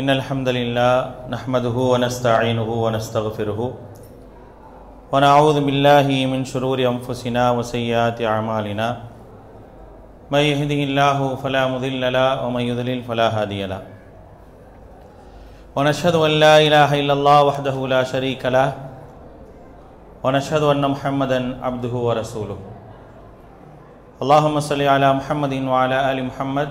إن الحمد لله نحمده ونستعينه ونستغفره ونعوذ بالله من شرور أنفسنا وسيئات أعمالنا من يهده الله فلا مضل له ومن يضلل فلا هادي له ونشهد أن لا إله إلا الله وحده لا شريك له ونشهد أن محمدا عبده ورسوله اللهم صل على محمد وعلى آل محمد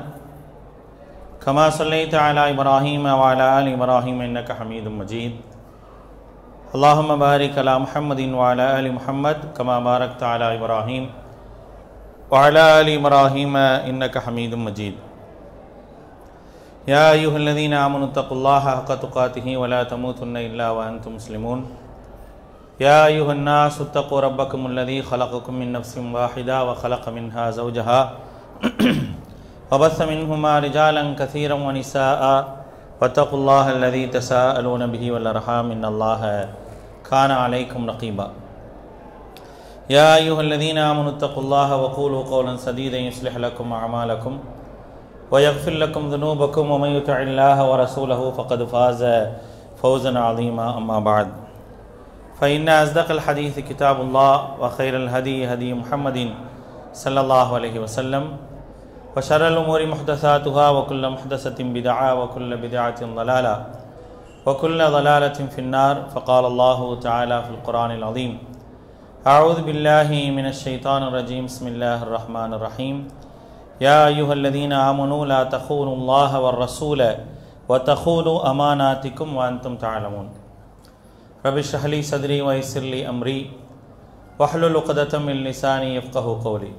کما صلی صلیٰہ ابراہیم آل ابراہیم الّ حمید مجید المجی اللہ مبارکل محمد والا آل محمد کمہ بارک تعلیٰ ابراہیم آل ابراہیم حمید مجید یا ایوہ الذین آمنوا اتقوا اللہ حق تقاته ولا تموتن الا وانتم مسلمون یا ایوہ الناس اتقوا ربکم الذی خلقکم من نفس واحدہ وخلق منها ضوجہ وبث منهما رجالا كثيرا ونساء واتقوا الله الذي تساءلون به والأرحام إن الله كان عليكم رقيبا يا أيها الذين آمنوا اتقوا الله وقولوا قولا سديدا يصلح لكم أعمالكم ويغفر لكم ذنوبكم ومن يطع الله ورسوله فقد فاز فوزا عظيما أما بعد فإن أصدق الحديث كتاب الله وخير الهدي هدي محمد صلى الله عليه وسلم وشر الأمور محدثاتها وكل محدثة بدعة وكل بدعة ضلالة وكل ضلالة في النار فقال الله تعالى في القرآن العظيم أعوذ بالله من الشيطان الرجيم بسم الله الرحمن الرحيم يا أيها الذين آمنوا لا تخونوا الله والرسول وتخونوا أماناتكم وأنتم تعلمون رب اشرح لي صدري ويسر لي أمري واحلل عقدة من لساني يفقه قولي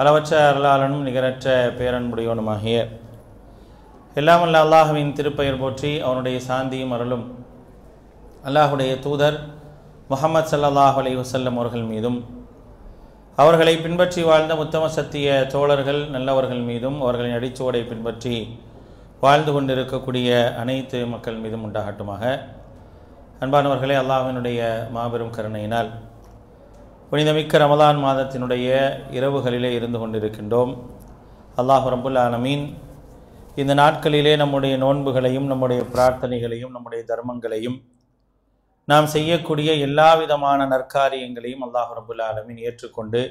அளவற்ற அருளாளனும் நிகரற்ற பேரன்புடையவனுமாகிய எல்லாமல்ல அல்லாஹுவின் திருப்பெயர் போற்றி அவனுடைய சாந்தியும் அருளும் அல்லாஹுடைய தூதர் முகமது சல்லாஹ் அலி வசல்லம் அவர்கள் மீதும் அவர்களை பின்பற்றி வாழ்ந்த உத்தம சத்திய தோழர்கள் நல்லவர்கள் மீதும் அவர்களின் அடிச்சுவடை பின்பற்றி வாழ்ந்து கொண்டிருக்கக்கூடிய அனைத்து மக்கள் மீதும் உண்டாகட்டுமாக அன்பானவர்களே அல்லாஹினுடைய மாபெரும் கருணையினால் புனிதமிக்க ரமதான் மாதத்தினுடைய இரவுகளிலே இருந்து கொண்டிருக்கின்றோம் அல்லாஹ் ரபுல் ஆலமீன் இந்த நாட்களிலே நம்முடைய நோன்புகளையும் நம்முடைய பிரார்த்தனைகளையும் நம்முடைய தர்மங்களையும் நாம் செய்யக்கூடிய எல்லா விதமான நற்காரியங்களையும் அல்லாஹ் ரபுல் ஆலமீன் ஏற்றுக்கொண்டு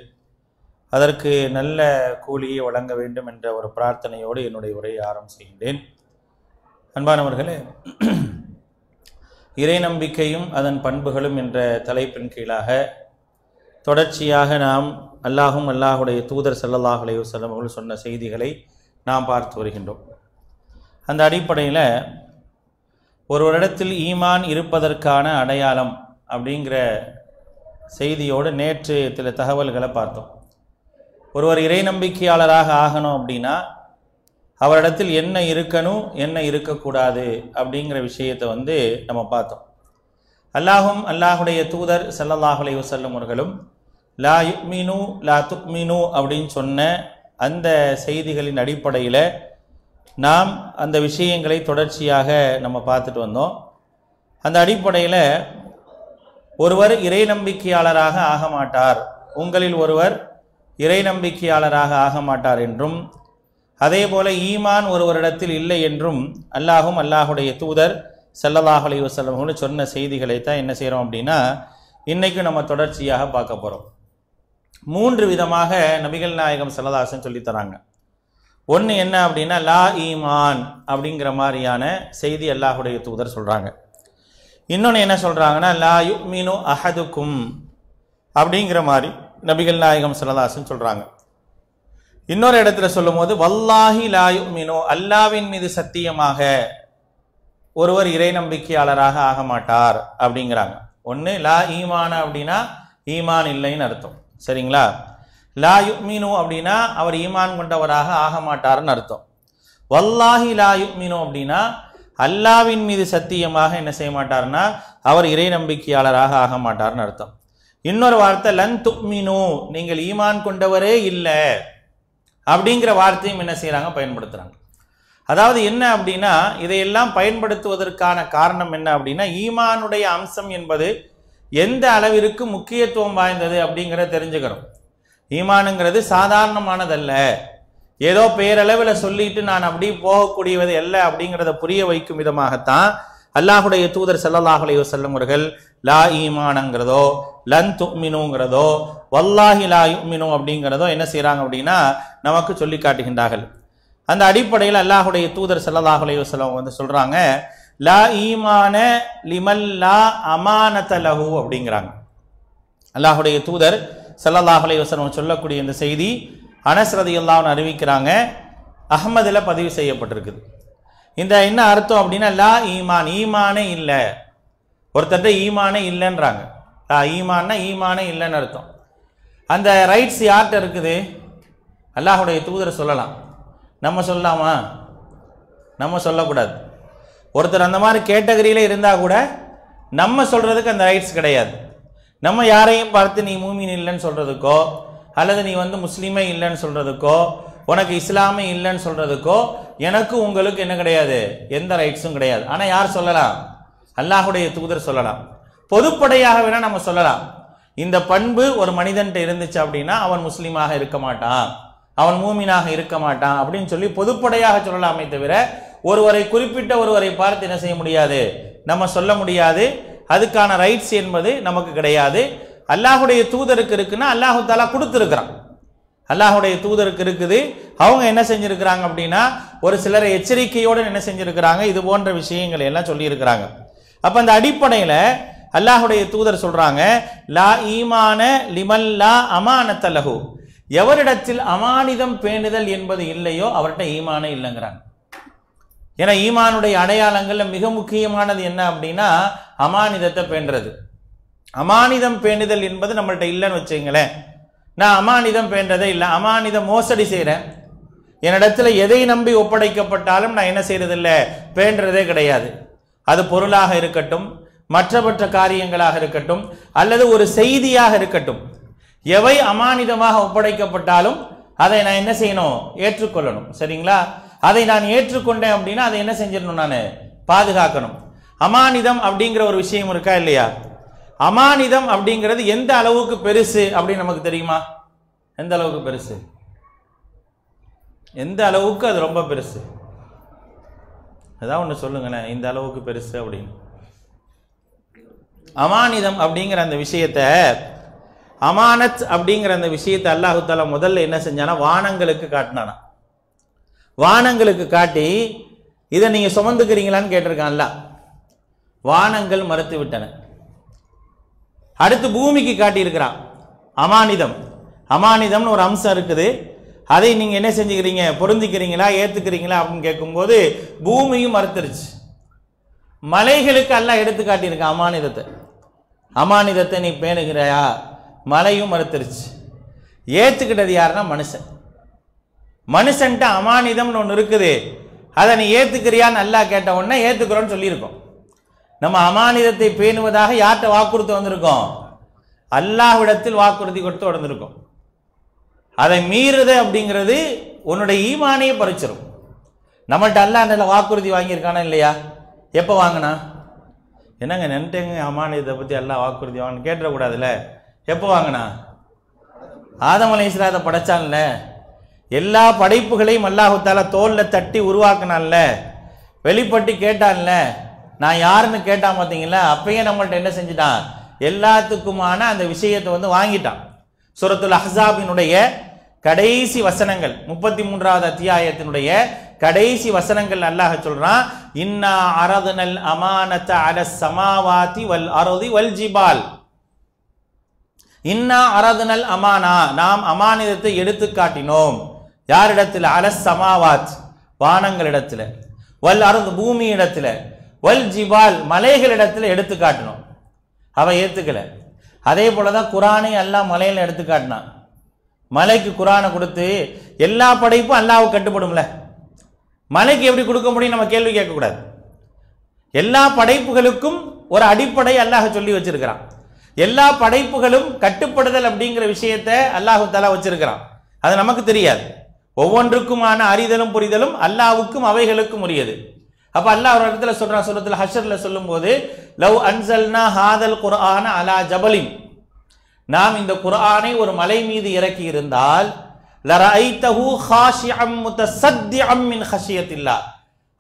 அதற்கு நல்ல கூலியை வழங்க வேண்டும் என்ற ஒரு பிரார்த்தனையோடு என்னுடைய உரையை செய்கின்றேன் அன்பானவர்களே இறை நம்பிக்கையும் அதன் பண்புகளும் என்ற தலைப்பின் கீழாக தொடர்ச்சியாக நாம் அல்லாஹும் அல்லாஹுடைய தூதர் சல்லல்லாஹ் அலையுசல்லம் அவர்கள் சொன்ன செய்திகளை நாம் பார்த்து வருகின்றோம் அந்த அடிப்படையில் ஒருவரிடத்தில் ஈமான் இருப்பதற்கான அடையாளம் அப்படிங்கிற செய்தியோடு நேற்று சில தகவல்களை பார்த்தோம் ஒருவர் இறை நம்பிக்கையாளராக ஆகணும் அப்படின்னா அவரிடத்தில் என்ன இருக்கணும் என்ன இருக்கக்கூடாது அப்படிங்கிற விஷயத்தை வந்து நம்ம பார்த்தோம் அல்லாஹும் அல்லாஹுடைய தூதர் செல்லல்லாஹுலே செல்லும் அவர்களும் லா யுக்மினு லா துக்மினு அப்படின்னு சொன்ன அந்த செய்திகளின் அடிப்படையில் நாம் அந்த விஷயங்களை தொடர்ச்சியாக நம்ம பார்த்துட்டு வந்தோம் அந்த அடிப்படையில் ஒருவர் இறை நம்பிக்கையாளராக ஆக மாட்டார் உங்களில் ஒருவர் இறை நம்பிக்கையாளராக ஆக மாட்டார் என்றும் அதே போல ஈமான் ஒருவரிடத்தில் இல்லை என்றும் அல்லாஹும் அல்லாஹுடைய தூதர் செல்லதாக செல்லவங்களும் சொன்ன செய்திகளை தான் என்ன செய்கிறோம் அப்படின்னா இன்றைக்கும் நம்ம தொடர்ச்சியாக பார்க்க போகிறோம் மூன்று விதமாக நபிகள் நாயகம் செல்லதாசன் சொல்லித்தராங்க ஒன்று என்ன அப்படின்னா லா ஈமான் அப்படிங்கிற மாதிரியான செய்தி அல்லாஹுடைய தூதர் சொல்கிறாங்க இன்னொன்று என்ன சொல்கிறாங்கன்னா லா யு மீனு அஹதுக்கும் அப்படிங்கிற மாதிரி நபிகள் நாயகம் செல்லதாசன் சொல்கிறாங்க இன்னொரு இடத்துல சொல்லும் போது வல்லாஹி லாயு மீனு அல்லாவின் மீது சத்தியமாக ஒருவர் இறை நம்பிக்கையாளராக ஆக மாட்டார் அப்படிங்கிறாங்க ஒன்று லா ஈமான அப்படின்னா ஈமான் இல்லைன்னு அர்த்தம் சரிங்களா லா யுக்மீனு அப்படின்னா அவர் ஈமான் கொண்டவராக ஆக மாட்டார்னு அர்த்தம் வல்லாஹி லா யுக்மீனு அப்படின்னா அல்லாவின் மீது சத்தியமாக என்ன செய்ய மாட்டார்னா அவர் இறை நம்பிக்கையாளராக ஆக மாட்டார்னு அர்த்தம் இன்னொரு வார்த்தை லன் துக்மினு நீங்கள் ஈமான் கொண்டவரே இல்லை அப்படிங்கிற வார்த்தையும் என்ன செய்கிறாங்க பயன்படுத்துகிறாங்க அதாவது என்ன அப்படின்னா இதையெல்லாம் பயன்படுத்துவதற்கான காரணம் என்ன அப்படின்னா ஈமானுடைய அம்சம் என்பது எந்த அளவிற்கு முக்கியத்துவம் வாய்ந்தது அப்படிங்கிறத தெரிஞ்சுக்கிறோம் ஈமானுங்கிறது சாதாரணமானதல்ல ஏதோ பேரளவில் சொல்லிட்டு நான் அப்படி போகக்கூடியவது அல்ல அப்படிங்கிறத புரிய வைக்கும் விதமாகத்தான் அல்லாஹுடைய தூதர் சல்லாஹ் அலையோ லா ஈமானங்கிறதோ லன் துமினுங்கிறதோ வல்லாஹி லா யுமினு அப்படிங்கிறதோ என்ன செய்கிறாங்க அப்படின்னா நமக்கு சொல்லி காட்டுகின்றார்கள் அந்த அடிப்படையில் அல்லாஹுடைய தூதர் சல்லல்லாஹ் செல்லவங்க வந்து சொல்கிறாங்க லா ஈமான லிமல் லா அமானத லஹு அப்படிங்கிறாங்க அல்லாஹுடைய தூதர் சல்லல்லாஹ் அலைவசலம் சொல்லக்கூடிய இந்த செய்தி அனஸ்ரதி எல்லாம் அறிவிக்கிறாங்க அஹ்மதில் பதிவு செய்யப்பட்டிருக்குது இந்த என்ன அர்த்தம் அப்படின்னா லா ஈமான் ஈமானே இல்லை ஒருத்தர்கிட்ட ஈமானே இல்லைன்றாங்க லா ஈமான்னா ஈமானே இல்லைன்னு அர்த்தம் அந்த ரைட்ஸ் யார்கிட்ட இருக்குது அல்லாஹுடைய தூதர் சொல்லலாம் நம்ம சொல்லலாமா நம்ம சொல்லக்கூடாது ஒருத்தர் அந்த மாதிரி கேட்டகரியில் இருந்தால் கூட நம்ம சொல்கிறதுக்கு அந்த ரைட்ஸ் கிடையாது நம்ம யாரையும் பார்த்து நீ மூமின் இல்லைன்னு சொல்கிறதுக்கோ அல்லது நீ வந்து முஸ்லீமே இல்லைன்னு சொல்கிறதுக்கோ உனக்கு இஸ்லாமே இல்லைன்னு சொல்கிறதுக்கோ எனக்கு உங்களுக்கு என்ன கிடையாது எந்த ரைட்ஸும் கிடையாது ஆனால் யார் சொல்லலாம் அல்லாஹுடைய தூதர் சொல்லலாம் பொதுப்படையாக வேணால் நம்ம சொல்லலாம் இந்த பண்பு ஒரு மனிதன்ட்ட இருந்துச்சு அப்படின்னா அவன் முஸ்லீமாக இருக்க மாட்டான் அவன் மூமினாக இருக்க மாட்டான் அப்படின்னு சொல்லி பொதுப்படையாக சொல்லலாமே தவிர ஒருவரை குறிப்பிட்ட ஒருவரை பார்த்து என்ன செய்ய முடியாது நம்ம சொல்ல முடியாது அதுக்கான ரைட்ஸ் என்பது நமக்கு கிடையாது அல்லாஹுடைய தூதருக்கு இருக்குன்னா அல்லாஹு தாலா கொடுத்துருக்குறான் அல்லாஹுடைய தூதருக்கு இருக்குது அவங்க என்ன செஞ்சுருக்கிறாங்க அப்படின்னா ஒரு சிலரை எச்சரிக்கையோடு என்ன செஞ்சுருக்கிறாங்க இது போன்ற விஷயங்களை எல்லாம் சொல்லியிருக்கிறாங்க அப்போ அந்த அடிப்படையில் அல்லாஹுடைய தூதர் சொல்கிறாங்க லா ஈமான லிமல்லா அமானத்தலகு எவரிடத்தில் அமானிதம் பேணுதல் என்பது இல்லையோ அவர்கிட்ட ஈமானே இல்லைங்கிறாங்க ஏன்னா ஈமானுடைய அடையாளங்களில் மிக முக்கியமானது என்ன அப்படின்னா அமானிதத்தை பேண்டுறது அமானிதம் பேணுதல் என்பது நம்மள்கிட்ட இல்லைன்னு வச்சுங்களேன் நான் அமானிதம் பேண்டதே இல்லை அமானித மோசடி செய்கிறேன் என்னிடத்துல எதை நம்பி ஒப்படைக்கப்பட்டாலும் நான் என்ன இல்லை பேண்டுறதே கிடையாது அது பொருளாக இருக்கட்டும் மற்றபற்ற காரியங்களாக இருக்கட்டும் அல்லது ஒரு செய்தியாக இருக்கட்டும் எவை அமானிதமாக ஒப்படைக்கப்பட்டாலும் அதை நான் என்ன செய்யணும் ஏற்றுக்கொள்ளணும் சரிங்களா அதை நான் ஏற்றுக்கொண்டேன் அப்படின்னா அதை என்ன செஞ்சிடணும் நான் பாதுகாக்கணும் அமானிதம் அப்படிங்கிற ஒரு விஷயம் இருக்கா இல்லையா அமானிதம் அப்படிங்கிறது எந்த அளவுக்கு பெருசு அப்படின்னு நமக்கு தெரியுமா எந்த அளவுக்கு பெருசு எந்த அளவுக்கு அது ரொம்ப பெருசு அதான் ஒன்று சொல்லுங்களேன் இந்த அளவுக்கு பெருசு அப்படின்னு அமானிதம் அப்படிங்கிற அந்த விஷயத்தை அமானத் அப்படிங்கிற அந்த விஷயத்தை அல்லாஹு தாலா முதல்ல என்ன செஞ்சானா வானங்களுக்கு காட்டினானா வானங்களுக்கு காட்டி இதை நீங்கள் சுமந்துக்கிறீங்களான்னு கேட்டிருக்கான்ல வானங்கள் மறுத்து விட்டன அடுத்து பூமிக்கு காட்டியிருக்கிறான் அமானிதம் அமானிதம்னு ஒரு அம்சம் இருக்குது அதை நீங்கள் என்ன செஞ்சுக்கிறீங்க பொருந்திக்கிறீங்களா ஏற்றுக்கிறீங்களா அப்படின்னு கேட்கும்போது பூமியும் மறுத்துருச்சு மலைகளுக்கு எல்லாம் எடுத்து காட்டியிருக்கேன் அமானிதத்தை அமானிதத்தை நீ பேணுகிறாயா மலையும் மறுத்துருச்சு ஏற்றுக்கிட்டது யாருன்னா மனுஷன் மனுஷன்ட்டு அமானிதம்னு ஒன்று இருக்குது அதை நீ ஏற்றுக்கிறியான்னு நல்லா கேட்ட உடனே ஏற்றுக்கிறோன்னு சொல்லியிருக்கோம் நம்ம அமானிதத்தை பேணுவதாக யார்கிட்ட வாக்குறுத்து வந்திருக்கோம் அல்லாஹ்விடத்தில் வாக்குறுதி கொடுத்து வந்திருக்கோம் அதை மீறுது அப்படிங்கிறது உன்னுடைய ஈமானையே பறிச்சிடும் நம்மள்ட்ட அல்லா நல்ல வாக்குறுதி வாங்கியிருக்கானா இல்லையா எப்போ வாங்கினா என்னங்க நின்ட்டேங்க அமானியத்தை பற்றி எல்லாம் வாக்குறுதி வாங்கன்னு கேட்டுறக்கூடாதுல்ல எப்போ வாங்கினா ஆதம் அலைஸ்லாத படைச்சான்ல எல்லா படைப்புகளையும் அல்லாஹுத்தால தோலில் தட்டி உருவாக்கினான்ல வெளிப்பட்டு கேட்டான்ல நான் யாருன்னு கேட்டான் பார்த்தீங்களா அப்பயே நம்மள்ட்ட என்ன செஞ்சிட்டான் எல்லாத்துக்குமான அந்த விஷயத்தை வந்து வாங்கிட்டான் சுரத்துல் அஹாபினுடைய கடைசி வசனங்கள் முப்பத்தி மூன்றாவது அத்தியாயத்தினுடைய கடைசி வசனங்கள் நல்லா சொல்றான் இன்னா அரதுனல் அமானத்த அல சமாவாதி வல் அரதி வல் ஜிபால் இன்னா அரதுனல் அமானா நாம் அமானிதத்தை எடுத்து காட்டினோம் யாரிடத்தில் அலஸ் சமாவாத் வானங்களிடத்தில் வல் அருந்து பூமி இடத்துல வல் ஜிபால் இடத்துல எடுத்து காட்டினோம் அவன் ஏற்றுக்கலை அதே போல தான் குரானை அல்லாஹ் மலையில் எடுத்து காட்டினான் மலைக்கு குரானை கொடுத்து எல்லா படைப்பும் அல்லாவுக்கு கட்டுப்படும்ல மலைக்கு எப்படி கொடுக்க முடியும் நம்ம கேள்வி கேட்கக்கூடாது எல்லா படைப்புகளுக்கும் ஒரு அடிப்படை அல்லாஹ் சொல்லி வச்சிருக்கிறான் எல்லா படைப்புகளும் கட்டுப்படுதல் அப்படிங்கிற விஷயத்த அல்லாஹு தலா வச்சிருக்கிறான் அது நமக்கு தெரியாது ஒவ்வொன்றுக்குமான அறிதலும் புரிதலும் அல்லாவுக்கும் அவைகளுக்கும் உரியது அப்ப அல்லாஹ் ஒரு இடத்துல சொல்றான் சொல்றதுல ஹஷர்ல சொல்லும் போது லவ் அன்சல்னா ஹாதல் குரான அலா ஜபலின் நாம் இந்த குர்ஆனை ஒரு மலை மீது இறக்கி இருந்தால்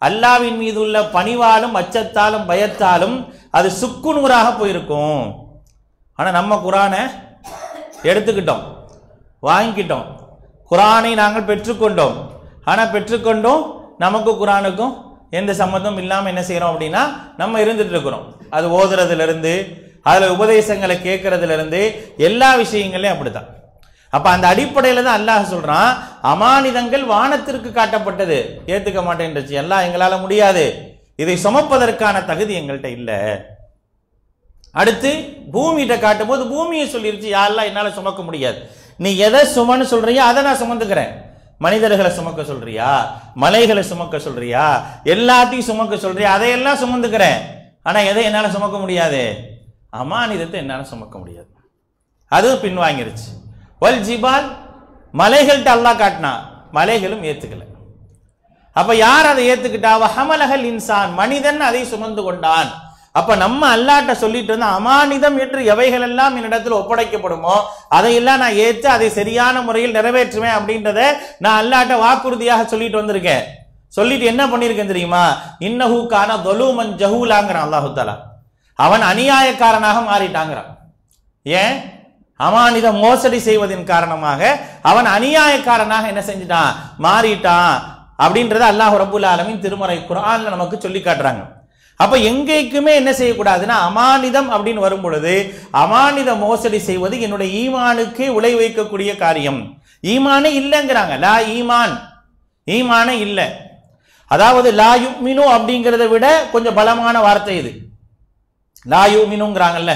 அல்லாவின் மீது உள்ள பணிவாலும் அச்சத்தாலும் பயத்தாலும் அது சுக்குநூறாக போயிருக்கும் ஆனால் நம்ம குரானை எடுத்துக்கிட்டோம் வாங்கிக்கிட்டோம் குரானை நாங்கள் பெற்றுக்கொண்டோம் ஆனால் பெற்றுக்கொண்டும் நமக்கு குரானுக்கும் எந்த சம்மந்தம் இல்லாமல் என்ன செய்கிறோம் அப்படின்னா நம்ம இருந்துட்டு இருக்கிறோம் அது ஓதுறதுலேருந்து அதில் உபதேசங்களை கேட்கறதுலேருந்து எல்லா விஷயங்களையும் தான் அப்போ அந்த அடிப்படையில் தான் அல்லாஹ் சொல்கிறான் அமானிதங்கள் வானத்திற்கு காட்டப்பட்டது ஏற்றுக்க மாட்டேன்றச்சு எல்லாம் எங்களால் முடியாது இதை சுமப்பதற்கான தகுதி எங்கள்கிட்ட இல்லை அடுத்து பூமியிட்ட காட்டும் போது பூமியை சொல்லிருச்சு யாரெல்லாம் என்னால் சுமக்க முடியாது நீ எதை சுமன்னு சொல்றியோ அதை நான் சுமந்துக்கிறேன் மனிதர்களை சுமக்க சொல்றியா மலைகளை சுமக்க சொல்றியா எல்லாத்தையும் சுமக்க சொல்றியா அதையெல்லாம் சுமந்துக்கிறேன் ஆனால் எதை என்னால் சுமக்க முடியாது அமானிதத்தை என்னால் சுமக்க முடியாது அதுவும் பின்வாங்கிருச்சு வல் ஜிபால் மலைகள்கிட்ட அல்லா காட்டினா மலைகளும் ஏற்றுக்கலை அப்போ யார் அதை ஏற்றுக்கிட்டா ஹமலகல் இன்சான் மனிதன் அதை சுமந்து கொண்டான் அப்ப நம்ம அல்லாட்ட சொல்லிட்டு இருந்தா அமானிதம் என்று எவைகள் எல்லாம் என்னிடத்தில் ஒப்படைக்கப்படுமோ அதையெல்லாம் நான் ஏற்று அதை சரியான முறையில் நிறைவேற்றுவேன் அப்படின்றத நான் அல்லாட்ட வாக்குறுதியாக சொல்லிட்டு வந்திருக்கேன் சொல்லிட்டு என்ன பண்ணியிருக்கேன் தெரியுமா இன்னஹூக்கான தொலுமன் தொலூமன் ஜஹூலாங்கிறான் அல்லாஹுத்தாலா அவன் அநியாயக்காரனாக மாறிட்டாங்கிறான் ஏன் அமானித மோசடி செய்வதன் காரணமாக அவன் அநியாயக்காரனாக என்ன செஞ்சிட்டான் மாறிட்டான் அப்படின்றத அல்லாஹ் ரபுல் ஆலமின் திருமறை குரான்ல நமக்கு சொல்லி காட்டுறாங்க அப்ப எங்கேக்குமே என்ன செய்யக்கூடாதுன்னா அமானிதம் அப்படின்னு வரும் பொழுது அமானித மோசடி செய்வது என்னுடைய ஈமானுக்கு உழை வைக்கக்கூடிய காரியம் ஈமானே இல்லைங்கிறாங்க லா ஈமான் ஈமானே இல்லை அதாவது லா யுமினு அப்படிங்கிறத விட கொஞ்சம் பலமான வார்த்தை இது லா யுக்மினுங்கிறாங்கல்ல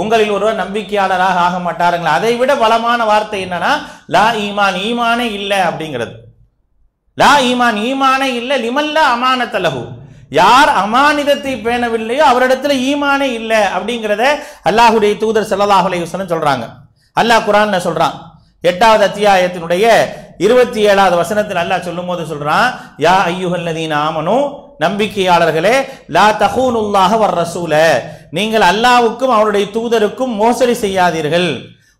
உங்களில் ஒருவர் நம்பிக்கையாளராக ஆக மாட்டாருங்களா அதை விட பலமான வார்த்தை என்னன்னா லா ஈமான் ஈமானே இல்லை அப்படிங்கிறது லா ஈமான் ஈமானே இல்லை லிமல்ல அமானத்தலகு யார் அமானிதத்தை பேணவில்லையோ அவரிடத்துல ஈமானே இல்லை அப்படிங்கிறத அல்லாஹுடைய தூதர் செல்லல்லாஹ் அலைவசனம் சொல்றாங்க அல்லாஹ் குரான் சொல்றான் எட்டாவது அத்தியாயத்தினுடைய இருபத்தி ஏழாவது வசனத்தில் அல்லாஹ் சொல்லும் போது சொல்றான் யா ஐயுகல்லதீன் ஆமனும் நம்பிக்கையாளர்களே லா தஹூனுல்லாக வர்ற சூழ நீங்கள் அல்லாவுக்கும் அவருடைய தூதருக்கும் மோசடி செய்யாதீர்கள்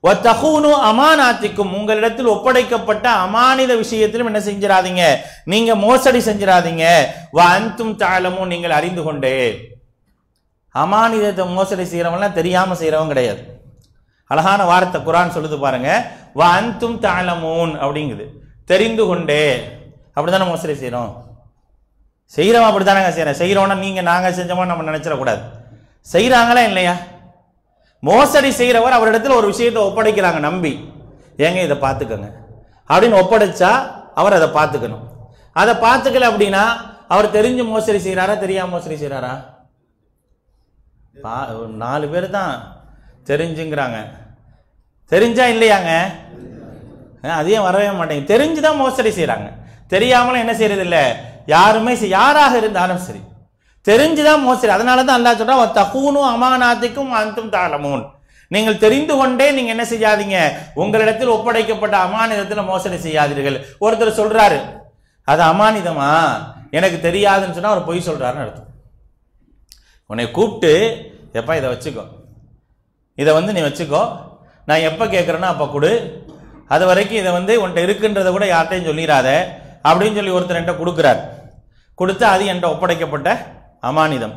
ஒத்தகூனு அமானாத்திக்கும் உங்களிடத்தில் ஒப்படைக்கப்பட்ட அமானித விஷயத்திலும் என்ன செஞ்சிடாதீங்க நீங்க மோசடி செஞ்சிடாதீங்க வ அந்தும் தாளமும் நீங்கள் அறிந்து கொண்டு அமானிதத்தை மோசடி செய்கிறவங்களாம் தெரியாம செய்கிறவங்க கிடையாது அழகான வாரத்தை குரான் சொல்லுது பாருங்க வ அந்தும் அப்படிங்குது தெரிந்து கொண்டு அப்படிதானே மோசடி செய்கிறோம் செய்கிறோம் அப்படித்தானங்க செய்கிறேன் செய்கிறோன்னா நீங்கள் நாங்கள் செஞ்சோமா நம்ம நினச்சிடக்கூடாது செய்கிறாங்களா இல்லையா மோசடி செய்கிறவர் அவரிடத்தில் ஒரு விஷயத்தை ஒப்படைக்கிறாங்க நம்பி ஏங்க இதை பார்த்துக்கோங்க அப்படின்னு ஒப்படைச்சா அவர் அதை பார்த்துக்கணும் அதை பார்த்துக்கல அப்படின்னா அவர் தெரிஞ்சு மோசடி செய்கிறாரா தெரியாம மோசடி செய்கிறாரா நாலு பேர் தான் தெரிஞ்சுங்கிறாங்க தெரிஞ்சா இல்லையாங்க அதையும் வரவே மாட்டேங்க தெரிஞ்சு தான் மோசடி செய்கிறாங்க தெரியாமலும் என்ன செய்யறது இல்லை யாருமே யாராக இருந்தாலும் சரி தெரிஞ்சுதான் மோசடி அதனால தான் அல்லா சொல்றான் தகுனும் அமானாத்துக்கும் அந்தும் தாளமும் நீங்கள் தெரிந்து கொண்டே நீங்கள் என்ன செய்யாதீங்க உங்களிடத்தில் ஒப்படைக்கப்பட்ட அமானிதத்தில் மோசடி செய்யாதீர்கள் ஒருத்தர் சொல்கிறாரு அது அமானிதமா எனக்கு தெரியாதுன்னு சொன்னால் அவர் பொய் சொல்றாருன்னு அர்த்தம் உன்னை கூப்பிட்டு எப்பா இதை வச்சுக்கோ இதை வந்து நீ வச்சுக்கோ நான் எப்போ கேட்குறேன்னா அப்போ கொடு அது வரைக்கும் இதை வந்து உன்கிட்ட இருக்குன்றதை கூட யார்கிட்டையும் சொல்லிடாத அப்படின்னு சொல்லி ஒருத்தர் என்கிட்ட கொடுக்குறார் கொடுத்து அது என்கிட்ட ஒப்படைக்கப்பட்ட அமானிதம்